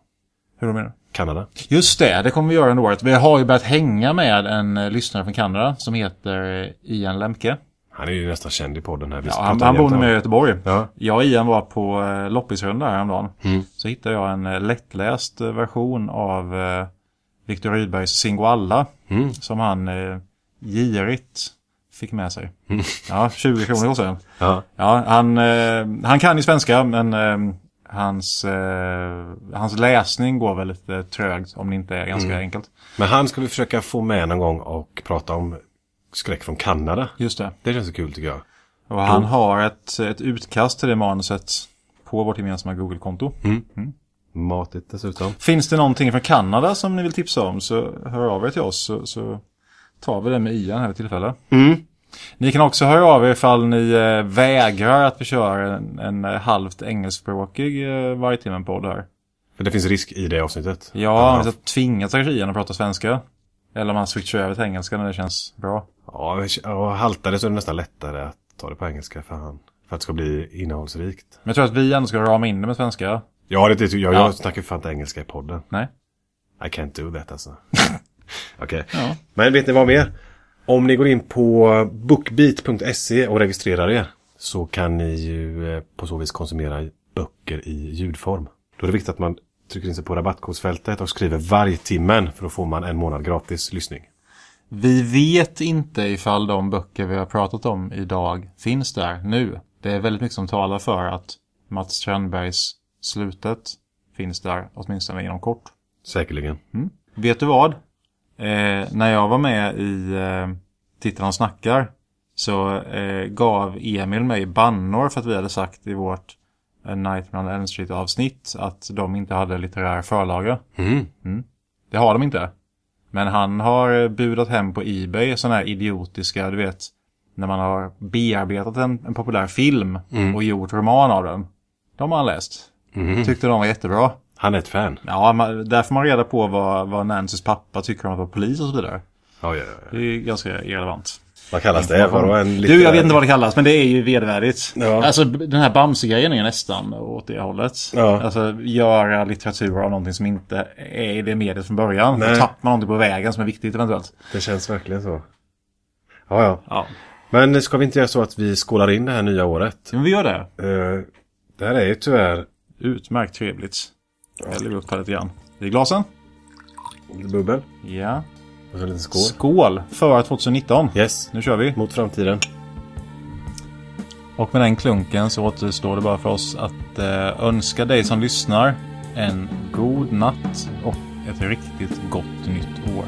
Hur menar du? Kanada. Just det, det kommer vi göra under året. Vi har ju börjat hänga med en eh, lyssnare från Kanada som heter eh, Ian Lemke. Han är ju nästan känd i podden här. ja, han, han bor nu med i Göteborg. Ja. Jag och Ian var på eh, loppisrunda häromdagen. Mm. Så hittade jag en lättläst version av Viktor Rydbergs Singoalla. Mm. Som han girigt fick med sig. Mm. Ja, 20 kronor sedan. Ja. Ja, han, eh, han kan ju svenska men eh, hans, eh, hans läsning går väl lite trögt om det inte är ganska mm. enkelt. Men han ska vi försöka få med någon gång och prata om skräck från Kanada. Just det. Det känns så kul tycker jag. Och han har ett, ett utkast till det manuset på vårt gemensamma Google-konto. Mm. Mm. Matigt dessutom. Finns det någonting från Kanada som ni vill tipsa om så hör av er till oss så, så tar vi det med Ian här i tillfälle. Mm. Ni kan också höra av er ifall ni eh, vägrar att vi kör en, en eh, halvt engelskspråkig eh, vargtimmen-podd här. det finns risk i det avsnittet. Ja, om vi tvingas kanske Ian att prata svenska. Eller om man switchar över till engelska när det känns bra. Ja, och det så är det nästan lättare att ta det på engelska för, han, för att det ska bli innehållsrikt. Men jag tror att vi ändå ska rama in det med svenska. Ja, det, jag, jag ja. snackar ju fan inte engelska i podden. Nej. I can't do that alltså. Okej. Okay. Ja. Men vet ni vad mer? Om ni går in på bookbeat.se och registrerar er så kan ni ju eh, på så vis konsumera böcker i ljudform. Då är det viktigt att man trycker in sig på rabattkodsfältet och skriver vargtimmen för då får man en månad gratis lyssning. Vi vet inte ifall de böcker vi har pratat om idag finns där nu. Det är väldigt mycket som talar för att Mats Strandbergs Slutet finns där åtminstone inom kort. Säkerligen. Mm. Vet du vad? Eh, när jag var med i eh, Tittarna snackar så eh, gav Emil mig bannor för att vi hade sagt i vårt A eh, Nightmare on Elm Street avsnitt att de inte hade litterär förlaga. Mm. Mm. Det har de inte. Men han har eh, budat hem på Ebay sådana här idiotiska, du vet, när man har bearbetat en, en populär film mm. och gjort roman av den. De har han läst. Mm. Tyckte de var jättebra. Han är ett fan. Ja, man, där får man reda på vad, vad Nancys pappa tycker om att vara polis och så vidare. Ja, ja, ja. Det är ganska irrelevant. Vad kallas det? Var en lite... Du, jag vet inte vad det kallas, men det är ju vedervärdigt. Ja. Alltså, den här Bamse-grejen är nästan åt det hållet. Ja. Alltså, göra litteratur av någonting som inte är i det mediet från början. Nej. Då tappar man någonting på vägen som är viktigt eventuellt. Det känns verkligen så. Ja, ja. ja. Men ska vi inte göra så att vi skålar in det här nya året? Men vi gör det. Uh, det här är ju tyvärr... Utmärkt trevligt. Då häller vi upp här lite grann. I glasen. Lite bubbel. Ja. Och så en liten skål. Skål för 2019. Yes. Nu kör vi. Mot framtiden. Och med den klunken så återstår det bara för oss att eh, önska dig som lyssnar en god natt och ett riktigt gott nytt år.